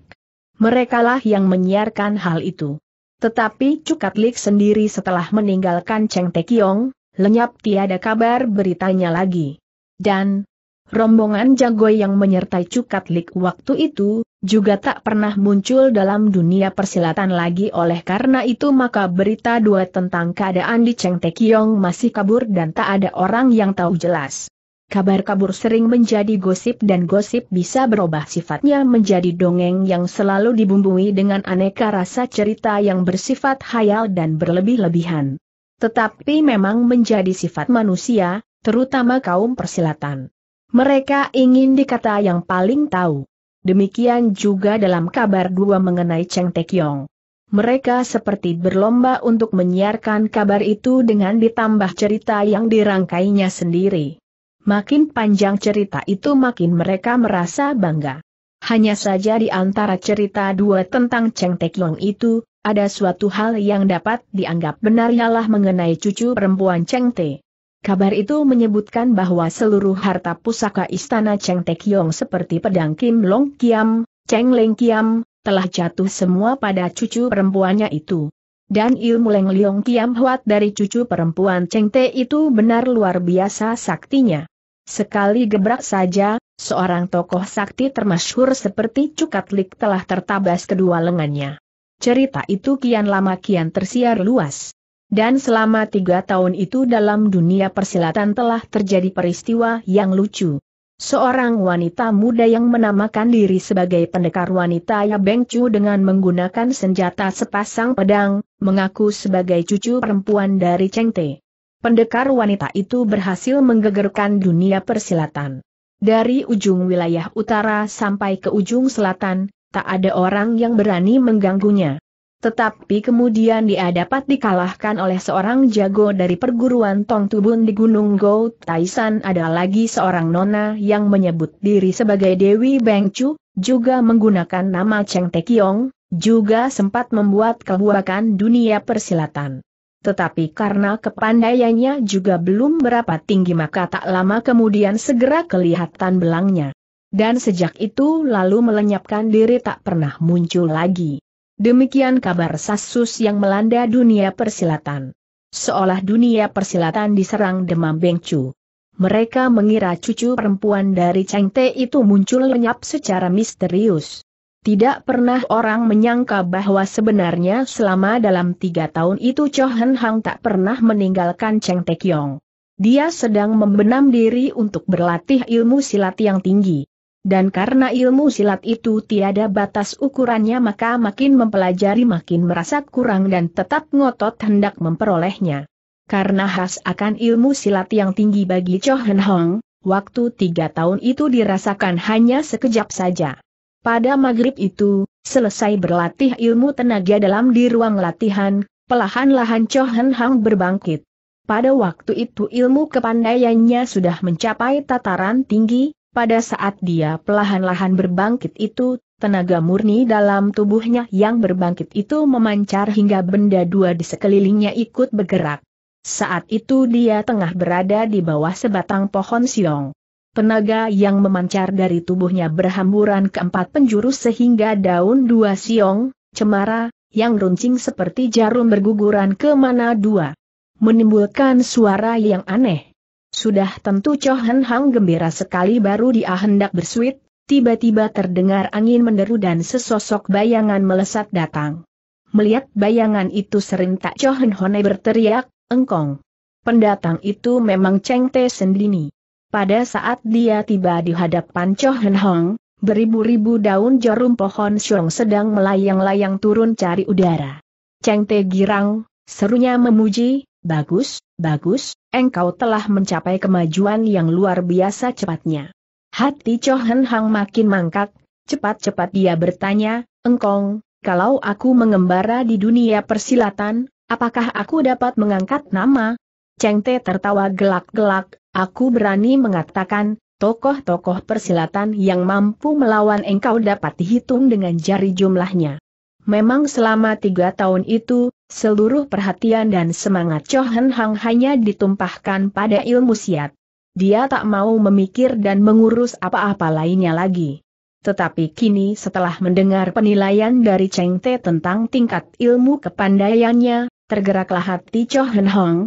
Merekalah yang menyiarkan hal itu. Tetapi Cukat Cukatlik sendiri setelah meninggalkan Cheng Te Kiong, lenyap tiada kabar beritanya lagi. Dan, rombongan jago yang menyertai Cukat Cukatlik waktu itu, juga tak pernah muncul dalam dunia persilatan lagi oleh karena itu maka berita dua tentang keadaan di Cheng Tekiong masih kabur dan tak ada orang yang tahu jelas. Kabar kabur sering menjadi gosip dan gosip bisa berubah sifatnya menjadi dongeng yang selalu dibumbui dengan aneka rasa cerita yang bersifat hayal dan berlebih-lebihan. Tetapi memang menjadi sifat manusia, terutama kaum persilatan. Mereka ingin dikata yang paling tahu. Demikian juga dalam kabar dua mengenai Cheng Yong. Mereka seperti berlomba untuk menyiarkan kabar itu dengan ditambah cerita yang dirangkainya sendiri. Makin panjang cerita itu makin mereka merasa bangga. Hanya saja di antara cerita dua tentang Cheng Yong itu, ada suatu hal yang dapat dianggap benar ialah mengenai cucu perempuan Cheng Te. Kabar itu menyebutkan bahwa seluruh harta pusaka istana Cheng Tekyong seperti pedang Kim Long Kiam, Cheng Leng Kiam, telah jatuh semua pada cucu perempuannya itu. Dan ilmu Leng Leong Kiam Huat dari cucu perempuan Cheng Te itu benar luar biasa saktinya. Sekali gebrak saja, seorang tokoh sakti termasyhur seperti Cukatlik telah tertabas kedua lengannya. Cerita itu kian lama kian tersiar luas. Dan selama tiga tahun itu dalam dunia persilatan telah terjadi peristiwa yang lucu. Seorang wanita muda yang menamakan diri sebagai pendekar wanita Ya Beng Chu dengan menggunakan senjata sepasang pedang, mengaku sebagai cucu perempuan dari Cheng Te. Pendekar wanita itu berhasil menggegerkan dunia persilatan. Dari ujung wilayah utara sampai ke ujung selatan, tak ada orang yang berani mengganggunya. Tetapi kemudian dia dapat dikalahkan oleh seorang jago dari perguruan Tong Tubun di Gunung Go Taisan ada lagi seorang nona yang menyebut diri sebagai Dewi Chu, juga menggunakan nama Cheng Kiong, juga sempat membuat kebuakan dunia persilatan. Tetapi karena kepandaiannya juga belum berapa tinggi maka tak lama kemudian segera kelihatan belangnya. Dan sejak itu lalu melenyapkan diri tak pernah muncul lagi. Demikian kabar Sasus yang melanda dunia persilatan. Seolah dunia persilatan diserang demam Bengcu. Mereka mengira cucu perempuan dari Cheng Te itu muncul lenyap secara misterius. Tidak pernah orang menyangka bahwa sebenarnya selama dalam tiga tahun itu Hen Hang tak pernah meninggalkan Cheng Te Kiong. Dia sedang membenam diri untuk berlatih ilmu silat yang tinggi. Dan karena ilmu silat itu tiada batas ukurannya maka makin mempelajari makin merasa kurang dan tetap ngotot hendak memperolehnya. Karena khas akan ilmu silat yang tinggi bagi Cho Hen Hong, waktu tiga tahun itu dirasakan hanya sekejap saja. Pada maghrib itu, selesai berlatih ilmu tenaga dalam di ruang latihan, pelahan-lahan Cho Hen Hong berbangkit. Pada waktu itu ilmu kepandaiannya sudah mencapai tataran tinggi, pada saat dia pelahan-lahan berbangkit itu, tenaga murni dalam tubuhnya yang berbangkit itu memancar hingga benda dua di sekelilingnya ikut bergerak. Saat itu dia tengah berada di bawah sebatang pohon siong. Tenaga yang memancar dari tubuhnya berhamburan ke empat penjuru sehingga daun dua siong, cemara, yang runcing seperti jarum berguguran ke mana dua. Menimbulkan suara yang aneh. Sudah tentu Cho Hang gembira sekali baru dia hendak bersuit, tiba-tiba terdengar angin menderu dan sesosok bayangan melesat datang. Melihat bayangan itu serentak Cho Hen Hone berteriak, engkong. Pendatang itu memang Cheng Te sendiri. Pada saat dia tiba di hadapan Cho Hen Hong, beribu-ribu daun jarum pohon siong sedang melayang-layang turun cari udara. Cheng Te girang, serunya memuji, bagus, bagus, engkau telah mencapai kemajuan yang luar biasa cepatnya. Hati Cho Hang makin mangkat, cepat-cepat dia bertanya, engkong, kalau aku mengembara di dunia persilatan, apakah aku dapat mengangkat nama? Cheng Te tertawa gelak-gelak, aku berani mengatakan, tokoh-tokoh persilatan yang mampu melawan engkau dapat dihitung dengan jari jumlahnya. Memang selama tiga tahun itu, Seluruh perhatian dan semangat Hen Hang hanya ditumpahkan pada ilmu siat. Dia tak mau memikir dan mengurus apa-apa lainnya lagi. Tetapi kini setelah mendengar penilaian dari Cheng Te tentang tingkat ilmu kepandaiannya, tergeraklah hati Hen Hong.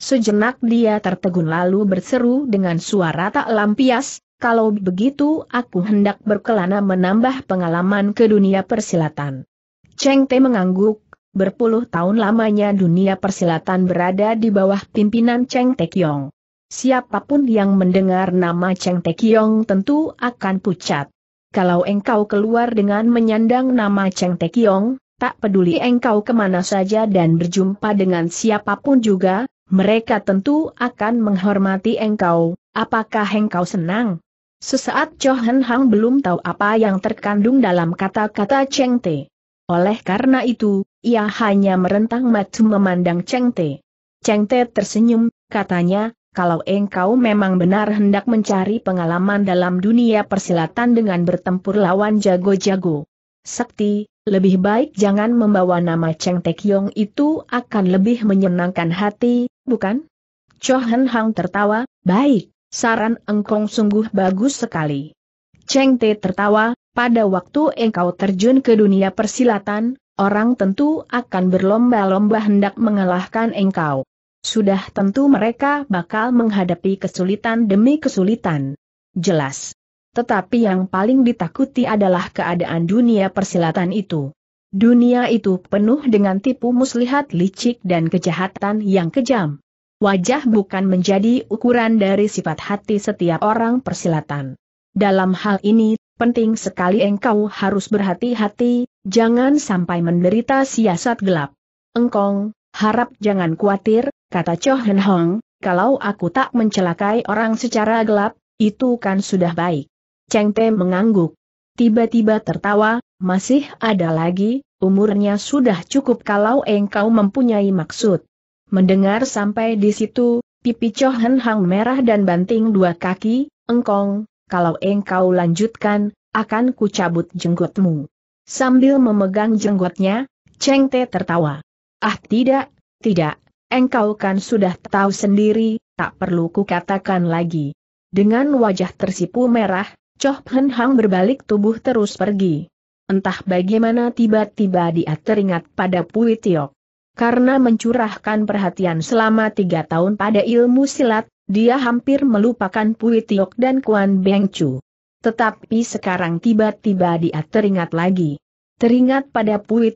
Sejenak dia tertegun lalu berseru dengan suara tak lampias, kalau begitu aku hendak berkelana menambah pengalaman ke dunia persilatan. Cheng Te mengangguk, berpuluh tahun lamanya dunia persilatan berada di bawah pimpinan Cheng Tekyong. Siapapun yang mendengar nama Cheng Tekyong tentu akan pucat. Kalau engkau keluar dengan menyandang nama Cheng Tekyong, tak peduli engkau kemana saja dan berjumpa dengan siapapun juga, mereka tentu akan menghormati engkau, apakah engkau senang? Sesaat Chohan Hang belum tahu apa yang terkandung dalam kata-kata Cheng Te. Oleh karena itu, ia hanya merentang matu memandang Cheng Te. Cheng Te tersenyum, katanya, kalau engkau memang benar hendak mencari pengalaman dalam dunia persilatan dengan bertempur lawan jago-jago. Sakti, lebih baik jangan membawa nama Cheng Te Kiong itu akan lebih menyenangkan hati, bukan? Cho Hen Hang tertawa, baik, saran engkong sungguh bagus sekali. Cheng Te tertawa, pada waktu engkau terjun ke dunia persilatan, orang tentu akan berlomba-lomba hendak mengalahkan engkau. Sudah tentu mereka bakal menghadapi kesulitan demi kesulitan. Jelas. Tetapi yang paling ditakuti adalah keadaan dunia persilatan itu. Dunia itu penuh dengan tipu muslihat licik dan kejahatan yang kejam. Wajah bukan menjadi ukuran dari sifat hati setiap orang persilatan. Dalam hal ini, penting sekali engkau harus berhati-hati, Jangan sampai menderita siasat gelap. Engkong, harap jangan khawatir, kata Cho Hen Hong, kalau aku tak mencelakai orang secara gelap, itu kan sudah baik. Cheng Te mengangguk. Tiba-tiba tertawa, masih ada lagi, umurnya sudah cukup kalau engkau mempunyai maksud. Mendengar sampai di situ, pipi Chohan Hong merah dan banting dua kaki, engkong, kalau engkau lanjutkan, akan kucabut jenggotmu. Sambil memegang jenggotnya, Cheng Te tertawa. Ah tidak, tidak, engkau kan sudah tahu sendiri, tak perlu kukatakan lagi. Dengan wajah tersipu merah, Choh Hen Hang berbalik tubuh terus pergi. Entah bagaimana tiba-tiba dia teringat pada Pui Tiok. Karena mencurahkan perhatian selama tiga tahun pada ilmu silat, dia hampir melupakan Pui Tiok dan Kuan Beng Chu. Tetapi sekarang tiba-tiba dia teringat lagi. Teringat pada Pui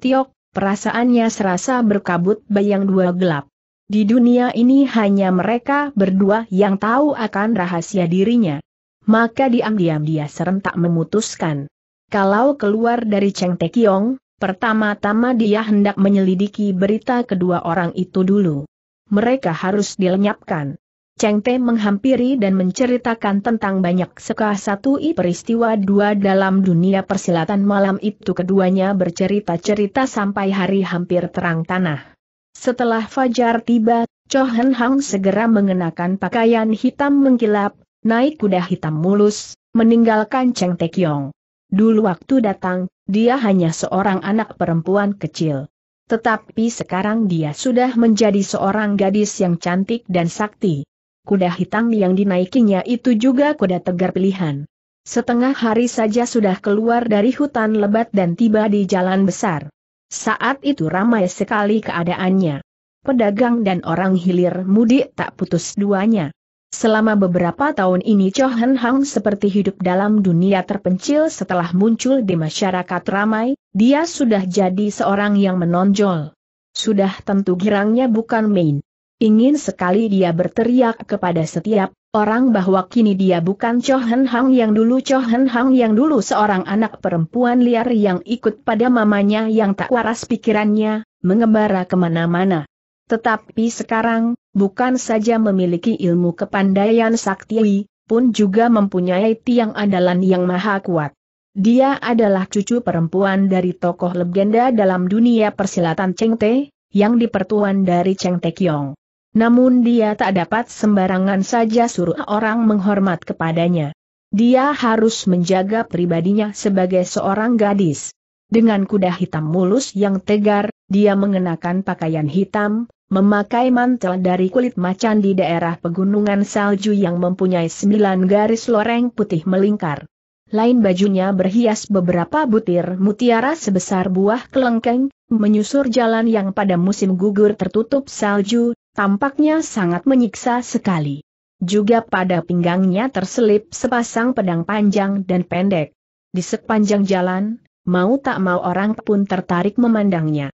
perasaannya serasa berkabut bayang dua gelap. Di dunia ini hanya mereka berdua yang tahu akan rahasia dirinya. Maka diam-diam dia serentak memutuskan. Kalau keluar dari Cheng Tekiong, pertama-tama dia hendak menyelidiki berita kedua orang itu dulu. Mereka harus dilenyapkan. Cheng Te menghampiri dan menceritakan tentang banyak sekah satu peristiwa dua dalam dunia persilatan malam itu keduanya bercerita-cerita sampai hari hampir terang tanah. Setelah fajar tiba, Cho Hen Hang segera mengenakan pakaian hitam mengkilap, naik kuda hitam mulus, meninggalkan Cheng Te Kiong. Dulu waktu datang, dia hanya seorang anak perempuan kecil. Tetapi sekarang dia sudah menjadi seorang gadis yang cantik dan sakti kuda hitam yang dinaikinya itu juga kuda tegar pilihan. Setengah hari saja sudah keluar dari hutan lebat dan tiba di jalan besar. Saat itu ramai sekali keadaannya. Pedagang dan orang hilir mudik tak putus duanya. Selama beberapa tahun ini Cho Hang seperti hidup dalam dunia terpencil setelah muncul di masyarakat ramai, dia sudah jadi seorang yang menonjol. Sudah tentu girangnya bukan main. Ingin sekali dia berteriak kepada setiap orang bahwa kini dia bukan Cho Hen Hang yang dulu Cho Hen Hang yang dulu seorang anak perempuan liar yang ikut pada mamanya yang tak waras pikirannya, mengembara kemana-mana. Tetapi sekarang, bukan saja memiliki ilmu kepandaian saktiwi, pun juga mempunyai tiang andalan yang maha kuat. Dia adalah cucu perempuan dari tokoh legenda dalam dunia persilatan Cheng Te, yang dipertuan dari Cheng Te Kiong. Namun dia tak dapat sembarangan saja suruh orang menghormat kepadanya. Dia harus menjaga pribadinya sebagai seorang gadis. Dengan kuda hitam mulus yang tegar, dia mengenakan pakaian hitam, memakai mantel dari kulit macan di daerah pegunungan salju yang mempunyai sembilan garis loreng putih melingkar. Lain bajunya berhias beberapa butir mutiara sebesar buah kelengkeng, menyusur jalan yang pada musim gugur tertutup salju, Tampaknya sangat menyiksa sekali. Juga pada pinggangnya terselip sepasang pedang panjang dan pendek. Di sepanjang jalan, mau tak mau orang pun tertarik memandangnya.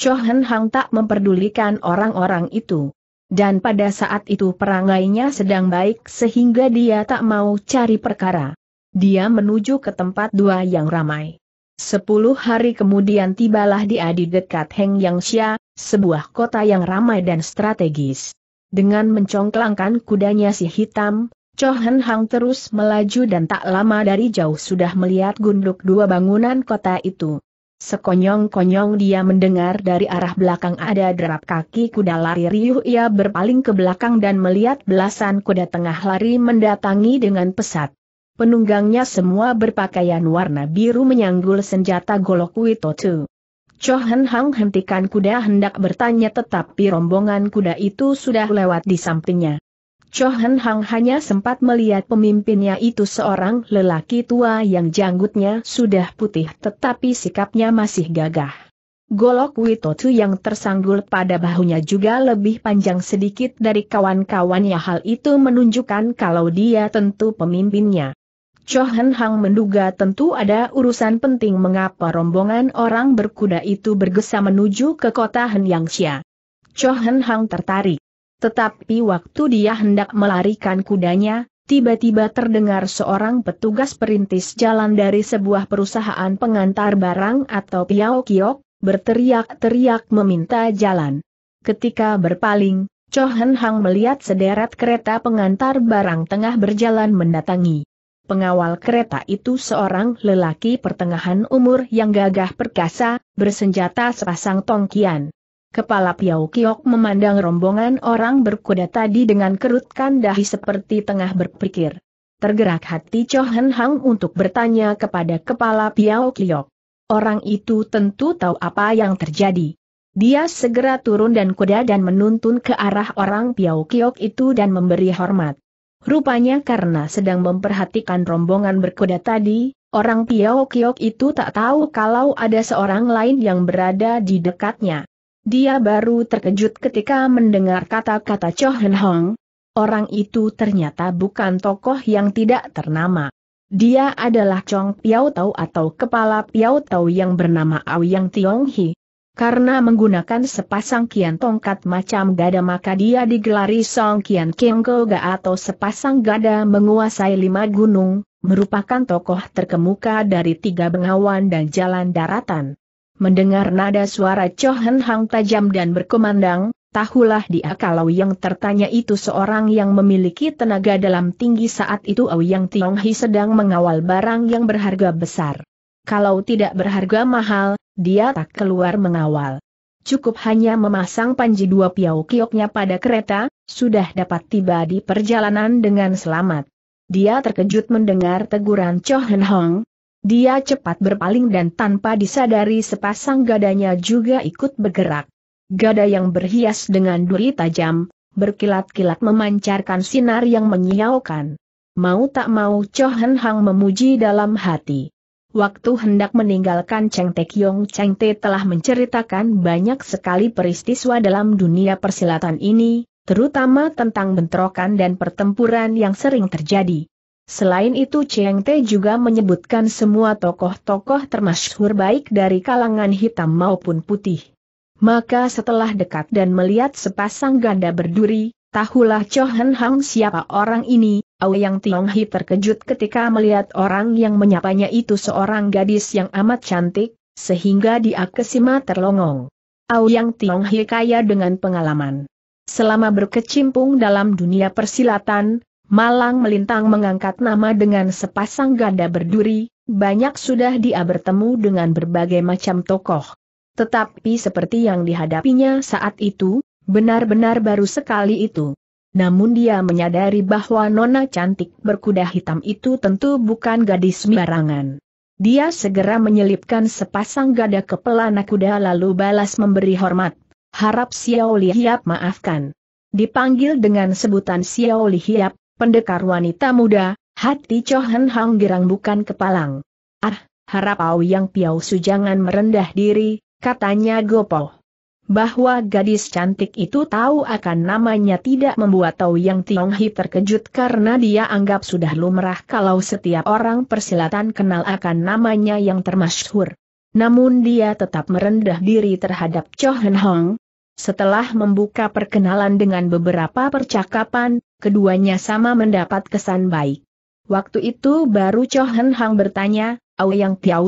Chohen Hang tak memperdulikan orang-orang itu. Dan pada saat itu perangainya sedang baik sehingga dia tak mau cari perkara. Dia menuju ke tempat dua yang ramai. Sepuluh hari kemudian tibalah dia di dekat Heng Yang Xia, sebuah kota yang ramai dan strategis. Dengan mencongklangkan kudanya si hitam, Chohan Hang terus melaju dan tak lama dari jauh sudah melihat gunduk dua bangunan kota itu. Sekonyong-konyong dia mendengar dari arah belakang ada derap kaki kuda lari riuh ia berpaling ke belakang dan melihat belasan kuda tengah lari mendatangi dengan pesat. Penunggangnya semua berpakaian warna biru menyanggul senjata golok Witotu. Cho Hang hentikan kuda hendak bertanya tetapi rombongan kuda itu sudah lewat di sampingnya. Cho Hang hanya sempat melihat pemimpinnya itu seorang lelaki tua yang janggutnya sudah putih tetapi sikapnya masih gagah. Golok Witotu yang tersanggul pada bahunya juga lebih panjang sedikit dari kawan-kawannya hal itu menunjukkan kalau dia tentu pemimpinnya. Chohen Hang menduga tentu ada urusan penting mengapa rombongan orang berkuda itu bergesa menuju ke kota Henyangxia. Chohen Hang tertarik. Tetapi waktu dia hendak melarikan kudanya, tiba-tiba terdengar seorang petugas perintis jalan dari sebuah perusahaan pengantar barang atau piao kiok, berteriak-teriak meminta jalan. Ketika berpaling, Chohen Hang melihat sederet kereta pengantar barang tengah berjalan mendatangi. Pengawal kereta itu seorang lelaki pertengahan umur yang gagah perkasa, bersenjata sepasang tongkian. Kepala Piau Kiok memandang rombongan orang berkuda tadi dengan kerutkan dahi seperti tengah berpikir. Tergerak hati Cho Hen Hang untuk bertanya kepada kepala Piau Kiok. Orang itu tentu tahu apa yang terjadi. Dia segera turun dan kuda dan menuntun ke arah orang Piau Kiok itu dan memberi hormat. Rupanya karena sedang memperhatikan rombongan berkuda tadi, orang Piao-Kiok itu tak tahu kalau ada seorang lain yang berada di dekatnya. Dia baru terkejut ketika mendengar kata-kata Cho Hen Hong. Orang itu ternyata bukan tokoh yang tidak ternama. Dia adalah Chong Piao Tau atau Kepala Piao Tau yang bernama Aoyang Tiong Hi. Karena menggunakan sepasang kian tongkat macam gada maka dia digelari Song Kian King atau sepasang gada menguasai lima gunung, merupakan tokoh terkemuka dari tiga bengawan dan jalan daratan. Mendengar nada suara Chohan Hang tajam dan berkumandang, tahulah dia kalau yang tertanya itu seorang yang memiliki tenaga dalam tinggi saat itu Aoyang Tionghi sedang mengawal barang yang berharga besar. Kalau tidak berharga mahal, dia tak keluar mengawal. Cukup hanya memasang panji dua piau kioknya pada kereta, sudah dapat tiba di perjalanan dengan selamat. Dia terkejut mendengar teguran Cho Hen Hong. Dia cepat berpaling dan tanpa disadari sepasang gadanya juga ikut bergerak. Gada yang berhias dengan duri tajam, berkilat-kilat memancarkan sinar yang menyiaukan. Mau tak mau Cho Hen Hong memuji dalam hati. Waktu hendak meninggalkan Cheng Tek Yong Cheng Te telah menceritakan banyak sekali peristiwa dalam dunia persilatan ini, terutama tentang bentrokan dan pertempuran yang sering terjadi. Selain itu Cheng Te juga menyebutkan semua tokoh-tokoh termasyhur baik dari kalangan hitam maupun putih. Maka setelah dekat dan melihat sepasang ganda berduri, tahulah Cho Hen Hang siapa orang ini, yang Tionghi terkejut ketika melihat orang yang menyapanya itu seorang gadis yang amat cantik, sehingga dia kesima terlongong. Yang Tionghi kaya dengan pengalaman. Selama berkecimpung dalam dunia persilatan, Malang melintang mengangkat nama dengan sepasang ganda berduri, banyak sudah dia bertemu dengan berbagai macam tokoh. Tetapi seperti yang dihadapinya saat itu, benar-benar baru sekali itu. Namun dia menyadari bahwa nona cantik berkuda hitam itu tentu bukan gadis sembarangan. Dia segera menyelipkan sepasang gada ke pelana kuda lalu balas memberi hormat. Harap Xiao Lihiap maafkan. Dipanggil dengan sebutan Xiao Lihiap, pendekar wanita muda, hati Chohan Hang girang bukan kepalang. Ah, harap Au Yang Piao Su jangan merendah diri, katanya Gopoh bahwa gadis cantik itu tahu akan namanya tidak membuat Tau Yang Tiong Hi terkejut karena dia anggap sudah lumrah kalau setiap orang persilatan kenal akan namanya yang termasyhur. Namun dia tetap merendah diri terhadap Cho Hen Hong. Setelah membuka perkenalan dengan beberapa percakapan, keduanya sama mendapat kesan baik. Waktu itu baru Cho Hen Hong bertanya, Ao Yang Tiao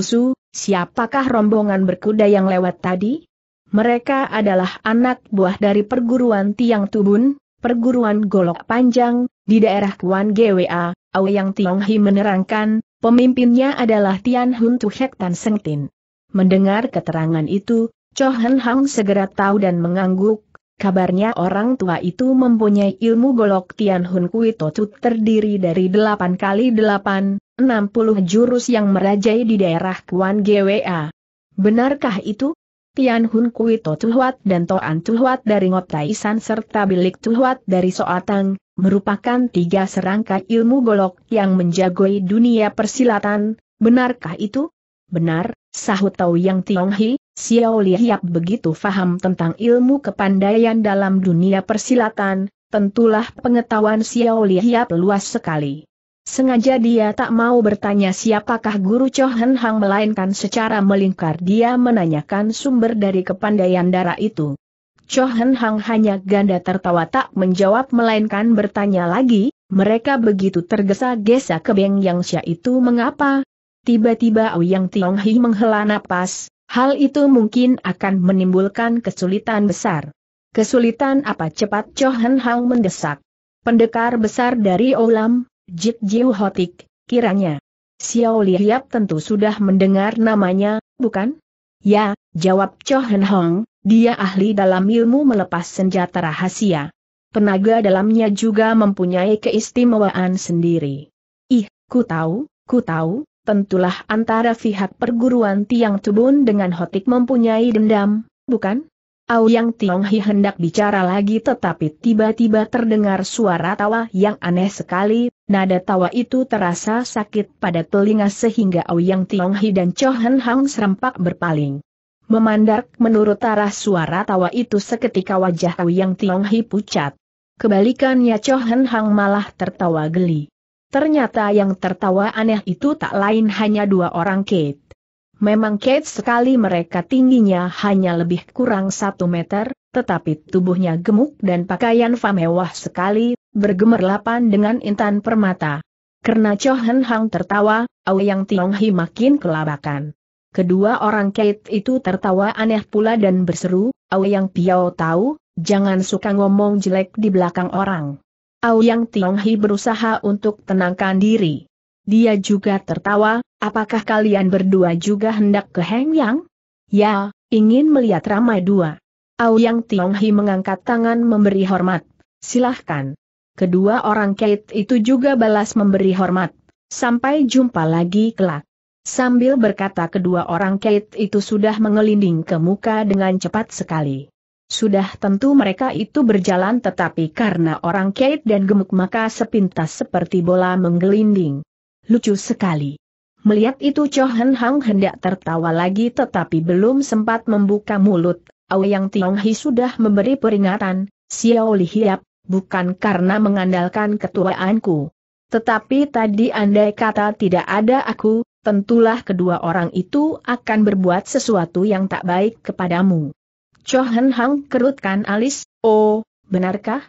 siapakah rombongan berkuda yang lewat tadi? Mereka adalah anak buah dari perguruan Tiang Tubun, perguruan Golok Panjang, di daerah Kuan Gwa, Awe Yang Hi menerangkan, pemimpinnya adalah Tian Hun Tuhek Tan Seng Tin. Mendengar keterangan itu, Cho Hen Hang segera tahu dan mengangguk, Kabarnya orang tua itu mempunyai ilmu golok Tian Hun Kui Tocu terdiri dari delapan kali delapan, enam puluh jurus yang merajai di daerah Kuan Gwa. Benarkah itu? Tian Hun Kui To Chuhuat dan Toan Chuhuat dari Ngot serta Bilik Chuhuat dari Soatang, merupakan tiga serangkai ilmu golok yang menjagoi dunia persilatan, benarkah itu? Benar, sahut Tau Yang Tionghi, Xiao Liyap begitu faham tentang ilmu kepandaian dalam dunia persilatan, tentulah pengetahuan Xiao Liyap luas sekali. Sengaja dia tak mau bertanya siapakah guru Cho Hang melainkan secara melingkar dia menanyakan sumber dari kepandaian darah itu. Cho Hang hanya ganda tertawa tak menjawab melainkan bertanya lagi, mereka begitu tergesa-gesa ke Beng Yang Xia itu mengapa? Tiba-tiba Ouyang Tiong Hi menghela napas, hal itu mungkin akan menimbulkan kesulitan besar. Kesulitan apa cepat Cho Hang mendesak. Pendekar besar dari Olam, Jip Jiu Hotik, kiranya. Xiao Li Hiap tentu sudah mendengar namanya, bukan? Ya, jawab Cho Hen Hong, dia ahli dalam ilmu melepas senjata rahasia. Penaga dalamnya juga mempunyai keistimewaan sendiri. Ih, ku tahu, ku tahu, tentulah antara pihak perguruan Tiang Tubun dengan Hotik mempunyai dendam, bukan? Auyang Tionghi hendak bicara lagi tetapi tiba-tiba terdengar suara tawa yang aneh sekali, nada tawa itu terasa sakit pada telinga sehingga Auyang Tionghi dan Chohan Hang serempak berpaling. Memandak menurut arah suara tawa itu seketika wajah Auyang Tionghi pucat. Kebalikannya Chohan Hang malah tertawa geli. Ternyata yang tertawa aneh itu tak lain hanya dua orang Kate. Memang Kate sekali mereka tingginya hanya lebih kurang satu meter, tetapi tubuhnya gemuk dan pakaian Fa mewah sekali, bergemerlapan dengan intan permata. Karena Chohen Hang tertawa, Yang Tiong makin kelabakan. Kedua orang Kate itu tertawa aneh pula dan berseru, Yang Piao tahu, jangan suka ngomong jelek di belakang orang. Yang Tiong berusaha untuk tenangkan diri. Dia juga tertawa, apakah kalian berdua juga hendak ke Hengyang? Ya, ingin melihat ramai dua. Auyang Tionghi mengangkat tangan memberi hormat, silahkan. Kedua orang Kate itu juga balas memberi hormat. Sampai jumpa lagi kelak. Sambil berkata kedua orang Kate itu sudah mengelinding ke muka dengan cepat sekali. Sudah tentu mereka itu berjalan tetapi karena orang Kate dan gemuk maka sepintas seperti bola menggelinding. Lucu sekali. Melihat itu Chohan Hang hendak tertawa lagi tetapi belum sempat membuka mulut. Aoyang Hi sudah memberi peringatan, Xiao Li Hiap, bukan karena mengandalkan ketuaanku. Tetapi tadi andai kata tidak ada aku, tentulah kedua orang itu akan berbuat sesuatu yang tak baik kepadamu. Chohan Hang kerutkan alis, oh, benarkah?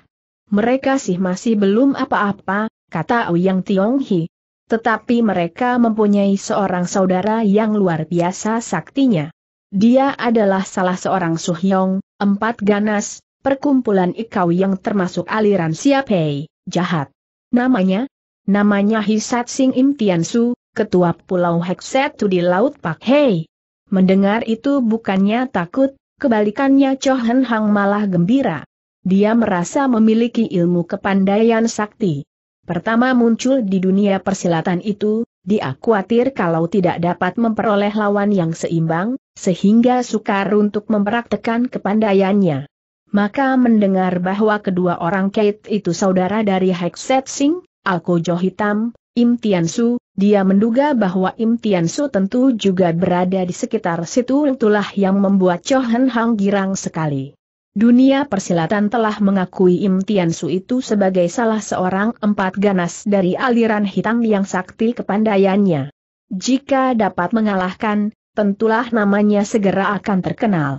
Mereka sih masih belum apa-apa, kata Tiong Hi. Tetapi mereka mempunyai seorang saudara yang luar biasa saktinya. Dia adalah salah seorang Suhyong, empat ganas, perkumpulan ikau yang termasuk aliran Siapei, jahat. Namanya? Namanya Hisat Sing Im Tiansu, ketua Pulau Heksetu di Laut Pak Hei. Mendengar itu bukannya takut, kebalikannya Chohen Hang malah gembira. Dia merasa memiliki ilmu kepandaian sakti. Pertama muncul di dunia persilatan itu, dia khawatir kalau tidak dapat memperoleh lawan yang seimbang, sehingga sukar untuk mempraktekan kepandaiannya. Maka mendengar bahwa kedua orang Kate itu saudara dari Hexet Sing, Alkojo Hitam, Im Tian Su, dia menduga bahwa Im Tian Su tentu juga berada di sekitar situ itulah yang membuat Chohan Hang girang sekali. Dunia persilatan telah mengakui Im Tiansu itu sebagai salah seorang empat ganas dari aliran hitam yang sakti kepandaiannya. Jika dapat mengalahkan, tentulah namanya segera akan terkenal.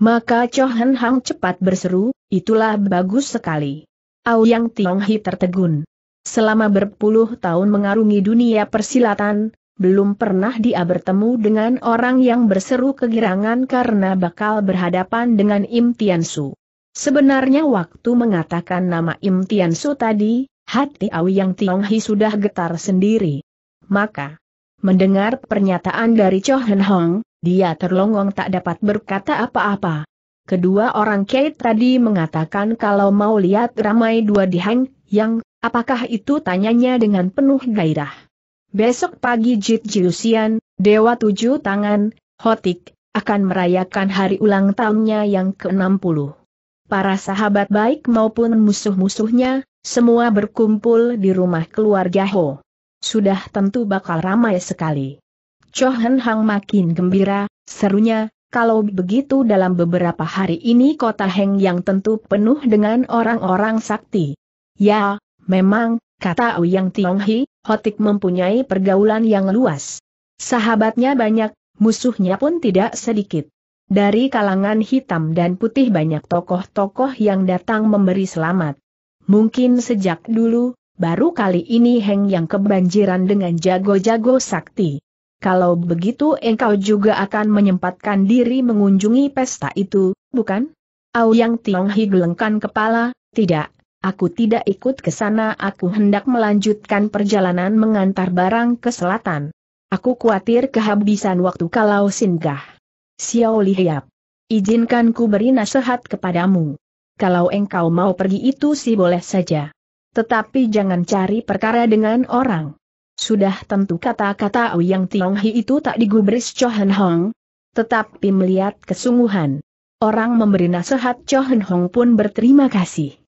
Maka Cho Han Hang cepat berseru, itulah bagus sekali. Au Yang Hi tertegun. Selama berpuluh tahun mengarungi dunia persilatan, belum pernah dia bertemu dengan orang yang berseru kegirangan karena bakal berhadapan dengan Im Tian Su. Sebenarnya waktu mengatakan nama Im Tian Su tadi, hati Yang Hi sudah getar sendiri. Maka, mendengar pernyataan dari Cho Hen Hong, dia terlongong tak dapat berkata apa-apa. Kedua orang Kate tadi mengatakan kalau mau lihat ramai dua dihang, yang, apakah itu tanyanya dengan penuh gairah. Besok pagi Jit Jiusian, Dewa Tujuh Tangan, Hotik, akan merayakan hari ulang tahunnya yang ke-60. Para sahabat baik maupun musuh-musuhnya, semua berkumpul di rumah keluarga Ho. Sudah tentu bakal ramai sekali. Chohen Hang makin gembira, serunya, kalau begitu dalam beberapa hari ini kota Heng yang tentu penuh dengan orang-orang sakti. Ya, memang, kata Ouyang Tionghi, Hotik mempunyai pergaulan yang luas. Sahabatnya banyak, musuhnya pun tidak sedikit. Dari kalangan hitam dan putih banyak tokoh-tokoh yang datang memberi selamat. Mungkin sejak dulu, baru kali ini Heng yang kebanjiran dengan jago-jago sakti. Kalau begitu engkau juga akan menyempatkan diri mengunjungi pesta itu, bukan? Au Yang Tiong Hi gelengkan kepala, tidak, Aku tidak ikut ke sana aku hendak melanjutkan perjalanan mengantar barang ke selatan. Aku khawatir kehabisan waktu kalau singgah. Xiao Lihiap. Izinkan ku beri nasihat kepadamu. Kalau engkau mau pergi itu sih boleh saja. Tetapi jangan cari perkara dengan orang. Sudah tentu kata-kata Yang Tionghi itu tak digubris Chohen Hong. Tetapi melihat kesungguhan. Orang memberi nasihat Chohen Hong pun berterima kasih.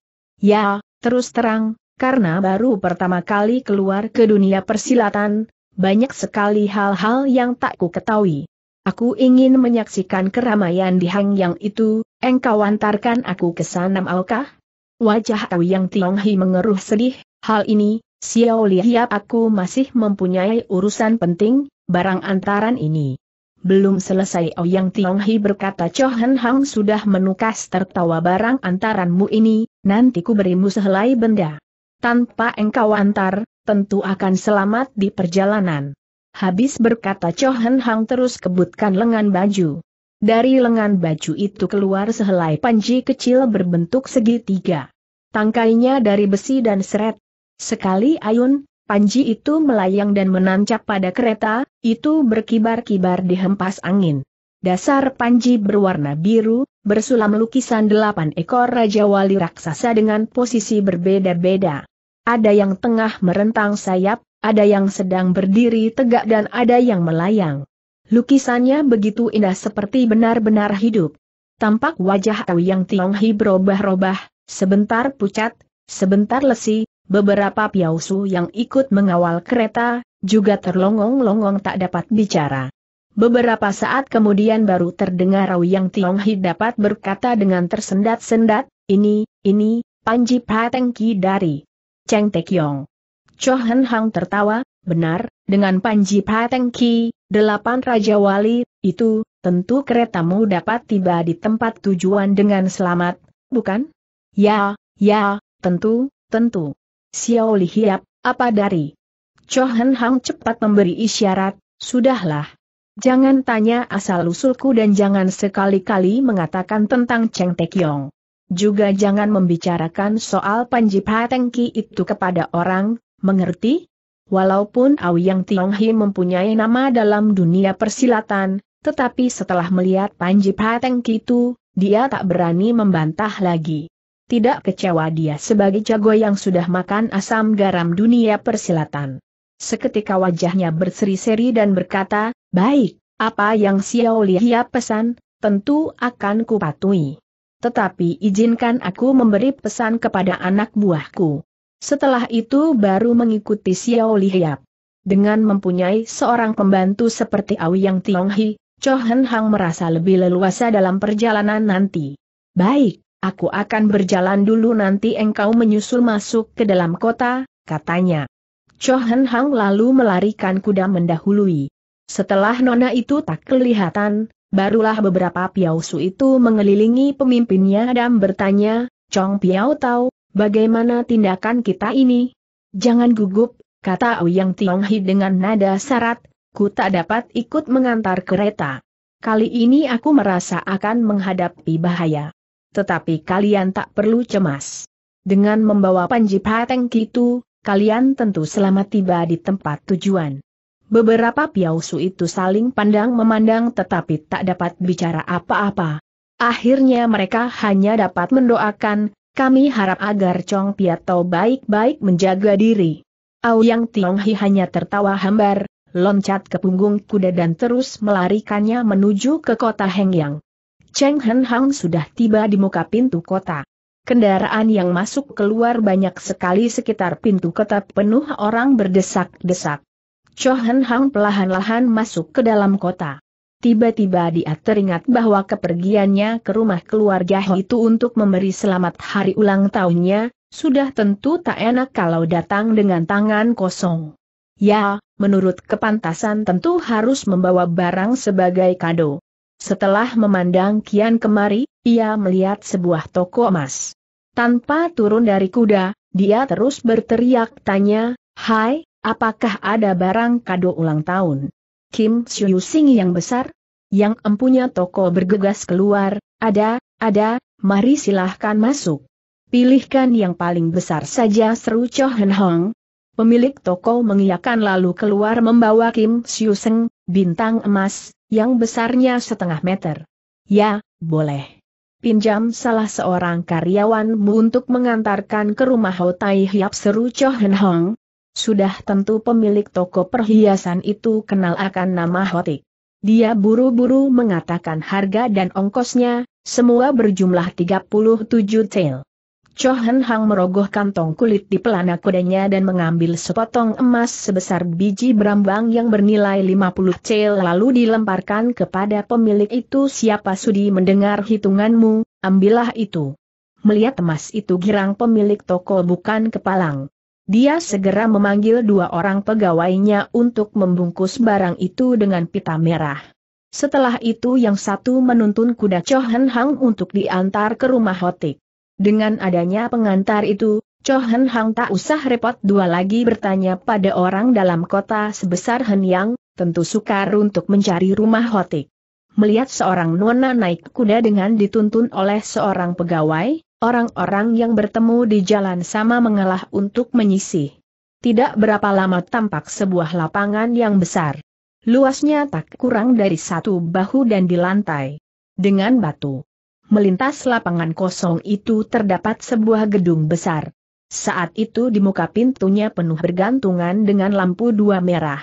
Ya, terus terang, karena baru pertama kali keluar ke dunia persilatan, banyak sekali hal-hal yang tak ku ketahui. Aku ingin menyaksikan keramaian di Hang Yang itu, engkau antarkan aku ke sana maukah? Wajah Tau Yang Tiong Hi mengeruh sedih, hal ini, Xiao Liap aku masih mempunyai urusan penting, barang antaran ini. Belum selesai Ouyang oh Hi berkata Cho Hen Hang sudah menukas tertawa barang antaranmu ini, nanti ku berimu sehelai benda. Tanpa engkau antar, tentu akan selamat di perjalanan. Habis berkata Cho Hen Hang terus kebutkan lengan baju. Dari lengan baju itu keluar sehelai panji kecil berbentuk segitiga. Tangkainya dari besi dan seret. Sekali ayun, Panji itu melayang dan menancap pada kereta, itu berkibar-kibar dihempas angin. Dasar Panji berwarna biru, bersulam lukisan delapan ekor Raja Wali Raksasa dengan posisi berbeda-beda. Ada yang tengah merentang sayap, ada yang sedang berdiri tegak dan ada yang melayang. Lukisannya begitu indah seperti benar-benar hidup. Tampak wajah Awi yang Tionghi berubah-ubah, sebentar pucat, sebentar lesi, Beberapa piausu yang ikut mengawal kereta, juga terlongong-longong tak dapat bicara. Beberapa saat kemudian baru terdengar Rau Yang Tionghi dapat berkata dengan tersendat-sendat, ini, ini, Panji Patengki dari Cheng Tekyong. Chohan Hang tertawa, benar, dengan Panji Patengki, delapan Raja Wali, itu, tentu keretamu dapat tiba di tempat tujuan dengan selamat, bukan? Ya, ya, tentu, tentu. Xiao Li Hiap, apa dari? Chohen Hang cepat memberi isyarat, sudahlah. Jangan tanya asal-usulku dan jangan sekali-kali mengatakan tentang Cheng Tekyong. Juga jangan membicarakan soal Panji Patengki itu kepada orang, mengerti? Walaupun Auyang Tionghi mempunyai nama dalam dunia persilatan, tetapi setelah melihat Panji Patengki itu, dia tak berani membantah lagi tidak kecewa dia sebagai jago yang sudah makan asam garam dunia persilatan. Seketika wajahnya berseri-seri dan berkata, baik, apa yang Xiao Lihia pesan, tentu akan kupatuhi. Tetapi izinkan aku memberi pesan kepada anak buahku. Setelah itu baru mengikuti Xiao Lihiap. Dengan mempunyai seorang pembantu seperti Auyang Tionghi, Cho Hen Hang merasa lebih leluasa dalam perjalanan nanti. Baik, Aku akan berjalan dulu nanti engkau menyusul masuk ke dalam kota, katanya. Chohen Hang lalu melarikan kuda mendahului. Setelah nona itu tak kelihatan, barulah beberapa piausu itu mengelilingi pemimpinnya dan bertanya, Chong Piau tahu, bagaimana tindakan kita ini? Jangan gugup, kata Tiong Hi dengan nada syarat, ku tak dapat ikut mengantar kereta. Kali ini aku merasa akan menghadapi bahaya tetapi kalian tak perlu cemas. Dengan membawa Panji Pateng itu, kalian tentu selamat tiba di tempat tujuan. Beberapa piausu itu saling pandang memandang tetapi tak dapat bicara apa-apa. Akhirnya mereka hanya dapat mendoakan, kami harap agar Chong Piato baik-baik menjaga diri. Aoyang Tionghi hanya tertawa hambar, loncat ke punggung kuda dan terus melarikannya menuju ke kota Hengyang. Cheng Hen Hang sudah tiba di muka pintu kota. Kendaraan yang masuk keluar banyak sekali sekitar pintu kota penuh orang berdesak-desak. Cho Hen Hang pelahan-lahan masuk ke dalam kota. Tiba-tiba dia teringat bahwa kepergiannya ke rumah keluarga itu untuk memberi selamat hari ulang tahunnya, sudah tentu tak enak kalau datang dengan tangan kosong. Ya, menurut kepantasan tentu harus membawa barang sebagai kado. Setelah memandang kian kemari, ia melihat sebuah toko emas. Tanpa turun dari kuda, dia terus berteriak tanya, Hai, apakah ada barang kado ulang tahun? Kim Siu Sing yang besar? Yang empunya toko bergegas keluar, ada, ada, mari silahkan masuk. Pilihkan yang paling besar saja seru Cho Hen Hong, Pemilik toko mengiyakan lalu keluar membawa Kim Siu Seng, bintang emas, yang besarnya setengah meter. Ya, boleh. Pinjam salah seorang karyawanmu untuk mengantarkan ke rumah Hotai Hiap seru Chohen Hong. Sudah tentu pemilik toko perhiasan itu kenal akan nama Hotik. Dia buru-buru mengatakan harga dan ongkosnya, semua berjumlah 37 tail. Cho Hang merogoh kantong kulit di pelana kudanya dan mengambil sepotong emas sebesar biji berambang yang bernilai 50 cel lalu dilemparkan kepada pemilik itu siapa sudi mendengar hitunganmu, ambillah itu. Melihat emas itu girang pemilik toko bukan kepalang. Dia segera memanggil dua orang pegawainya untuk membungkus barang itu dengan pita merah. Setelah itu yang satu menuntun kuda Chohan Hang untuk diantar ke rumah Hotik. Dengan adanya pengantar itu, Cho Hang tak usah repot dua lagi bertanya pada orang dalam kota sebesar Hen tentu sukar untuk mencari rumah hotik. Melihat seorang nona naik kuda dengan dituntun oleh seorang pegawai, orang-orang yang bertemu di jalan sama mengalah untuk menyisih. Tidak berapa lama tampak sebuah lapangan yang besar. Luasnya tak kurang dari satu bahu dan di lantai. Dengan batu melintas lapangan kosong itu terdapat sebuah gedung besar. Saat itu di muka pintunya penuh bergantungan dengan lampu dua merah.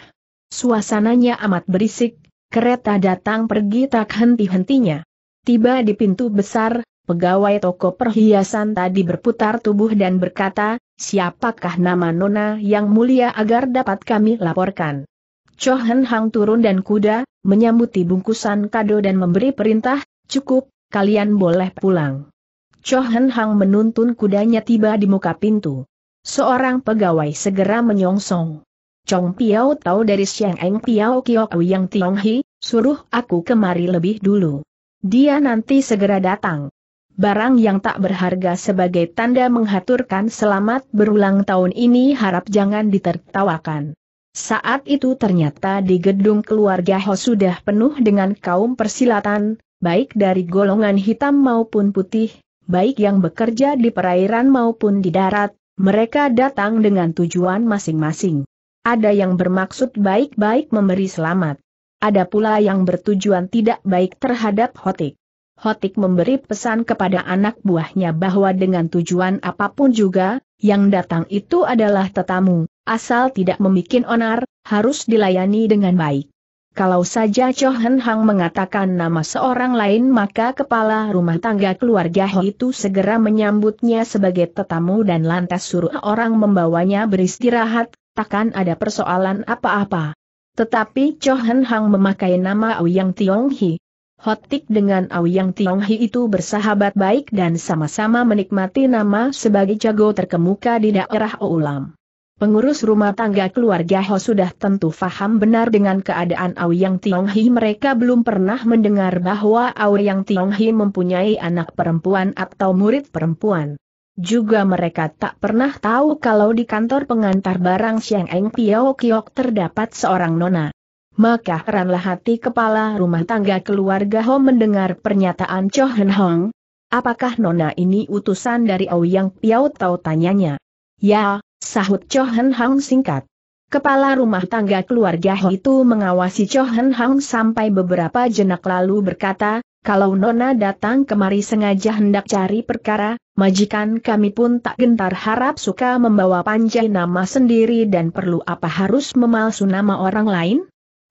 Suasananya amat berisik, kereta datang pergi tak henti-hentinya. Tiba di pintu besar, pegawai toko perhiasan tadi berputar tubuh dan berkata, siapakah nama Nona yang mulia agar dapat kami laporkan. Chohen Hang turun dan kuda, menyambuti bungkusan kado dan memberi perintah, cukup, kalian boleh pulang. Cho Hang menuntun kudanya tiba di muka pintu. Seorang pegawai segera menyongsong. Chong Piao tahu dari Siang Eng Piao Kiok yang Tiong Hi, suruh aku kemari lebih dulu. Dia nanti segera datang. Barang yang tak berharga sebagai tanda menghaturkan selamat berulang tahun ini harap jangan ditertawakan. Saat itu ternyata di gedung keluarga Ho sudah penuh dengan kaum persilatan, baik dari golongan hitam maupun putih, baik yang bekerja di perairan maupun di darat, mereka datang dengan tujuan masing-masing. Ada yang bermaksud baik-baik memberi selamat. Ada pula yang bertujuan tidak baik terhadap Hotik. Hotik memberi pesan kepada anak buahnya bahwa dengan tujuan apapun juga, yang datang itu adalah tetamu, asal tidak membuat onar, harus dilayani dengan baik. Kalau saja Cho Hen Hang mengatakan nama seorang lain maka kepala rumah tangga keluarga Ho itu segera menyambutnya sebagai tetamu dan lantas suruh orang membawanya beristirahat, takkan ada persoalan apa-apa. Tetapi Cho Hen Hang memakai nama Aoyang Tiong Hi. Hotik dengan Aoyang Hi itu bersahabat baik dan sama-sama menikmati nama sebagai jago terkemuka di daerah Oulam. Pengurus rumah tangga keluarga Ho sudah tentu faham benar dengan keadaan Aoyang Tionghi mereka belum pernah mendengar bahwa Aoyang Tionghi mempunyai anak perempuan atau murid perempuan. Juga mereka tak pernah tahu kalau di kantor pengantar barang Siang Eng Piao Kiok terdapat seorang nona. Maka heranlah hati kepala rumah tangga keluarga Ho mendengar pernyataan Cho Hen Hong. Apakah nona ini utusan dari Aoyang Piao Tau tanyanya? Ya, sahut Chohen Hang singkat. Kepala rumah tangga keluarga itu mengawasi Chohen Hang sampai beberapa jenak lalu berkata, kalau Nona datang kemari sengaja hendak cari perkara, majikan kami pun tak gentar harap suka membawa panjai nama sendiri dan perlu apa harus memalsu nama orang lain?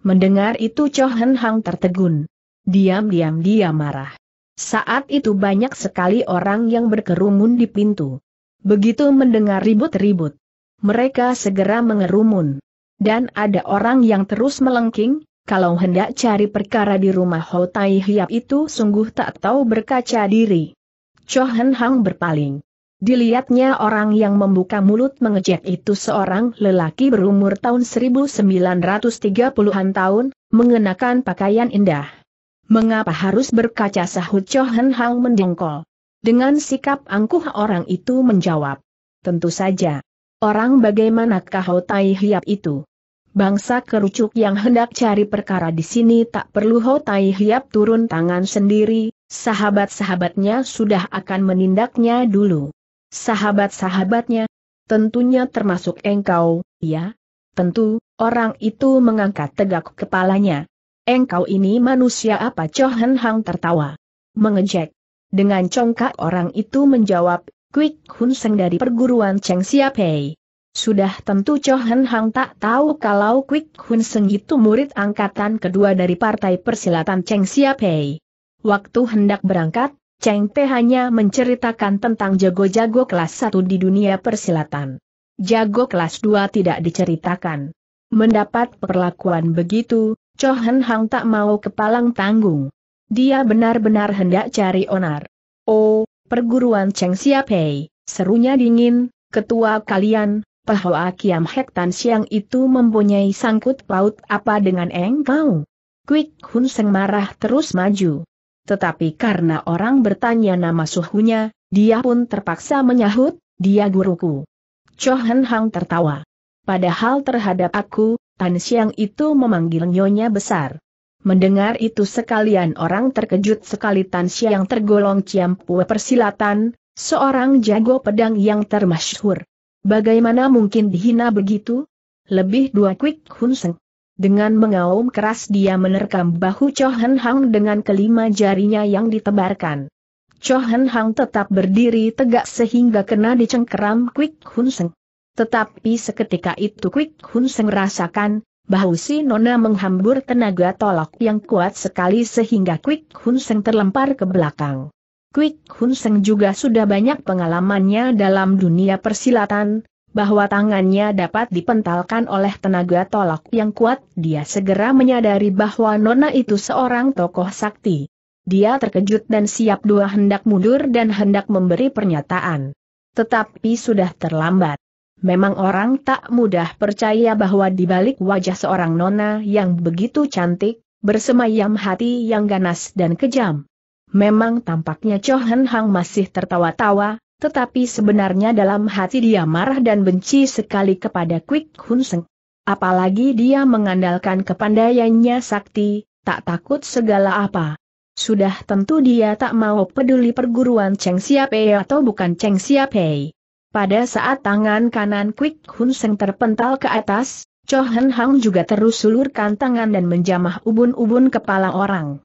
Mendengar itu Chohen Hang tertegun. Diam-diam dia marah. Saat itu banyak sekali orang yang berkerumun di pintu. Begitu mendengar ribut-ribut, mereka segera mengerumun. Dan ada orang yang terus melengking, kalau hendak cari perkara di rumah Ho Tai Hiap itu sungguh tak tahu berkaca diri. Cho Hen Hang berpaling. Dilihatnya orang yang membuka mulut mengejek itu seorang lelaki berumur tahun 1930-an tahun, mengenakan pakaian indah. Mengapa harus berkaca sahut Cho Hen Hang mendengkol? Dengan sikap angkuh orang itu menjawab. Tentu saja. Orang bagaimanakah Hotai Hiap itu? Bangsa kerucuk yang hendak cari perkara di sini tak perlu Hotai Hiap turun tangan sendiri, sahabat-sahabatnya sudah akan menindaknya dulu. Sahabat-sahabatnya, tentunya termasuk engkau, ya? Tentu, orang itu mengangkat tegak kepalanya. Engkau ini manusia apa? Chohen Hang tertawa. Mengejek. Dengan congkak orang itu menjawab, Quick Hun Seng dari perguruan Cheng Pei. Sudah tentu Cho Hen Hang tak tahu kalau Quick Hun Seng itu murid angkatan kedua dari Partai Persilatan Cheng Pei. Waktu hendak berangkat, Cheng Pe hanya menceritakan tentang jago-jago kelas 1 di dunia persilatan. Jago kelas 2 tidak diceritakan. Mendapat perlakuan begitu, Cho Hen Hang tak mau kepalang tanggung. Dia benar-benar hendak cari onar. Oh, Perguruan Cheng Siapei, serunya dingin, ketua kalian, Pahoa Kiam Hek Tan Siang itu mempunyai sangkut paut apa dengan engkau? Quick Hun Seng marah terus maju. Tetapi karena orang bertanya nama suhunya, dia pun terpaksa menyahut, dia guruku. Chohan Hang tertawa. Padahal terhadap aku, Tan Siang itu memanggil nyonya besar. Mendengar itu sekalian orang terkejut sekali Tan Siang yang tergolong Ciampue persilatan, seorang jago pedang yang termasyhur. Bagaimana mungkin dihina begitu? Lebih dua Quick Hun Seng. Dengan mengaum keras dia menerkam bahu Chohan Hang dengan kelima jarinya yang ditebarkan. Chohan Hang tetap berdiri tegak sehingga kena dicengkeram Quick Hun Seng. Tetapi seketika itu Quick Hun Seng rasakan, Bahu si Nona menghambur tenaga tolak yang kuat sekali sehingga Quick Hun Seng terlempar ke belakang. Quick Hun Seng juga sudah banyak pengalamannya dalam dunia persilatan, bahwa tangannya dapat dipentalkan oleh tenaga tolak yang kuat, dia segera menyadari bahwa Nona itu seorang tokoh sakti. Dia terkejut dan siap dua hendak mundur dan hendak memberi pernyataan. Tetapi sudah terlambat. Memang orang tak mudah percaya bahwa di balik wajah seorang nona yang begitu cantik, bersemayam hati yang ganas dan kejam. Memang tampaknya Cho Hen Hang masih tertawa-tawa, tetapi sebenarnya dalam hati dia marah dan benci sekali kepada Quick Hun Seng. Apalagi dia mengandalkan kepandaiannya sakti, tak takut segala apa. Sudah tentu dia tak mau peduli perguruan Cheng Siapei atau bukan Cheng Siapei. Pada saat tangan kanan Quick Hun Seng terpental ke atas, Cho Hen Hang juga terus sulurkan tangan dan menjamah ubun-ubun kepala orang.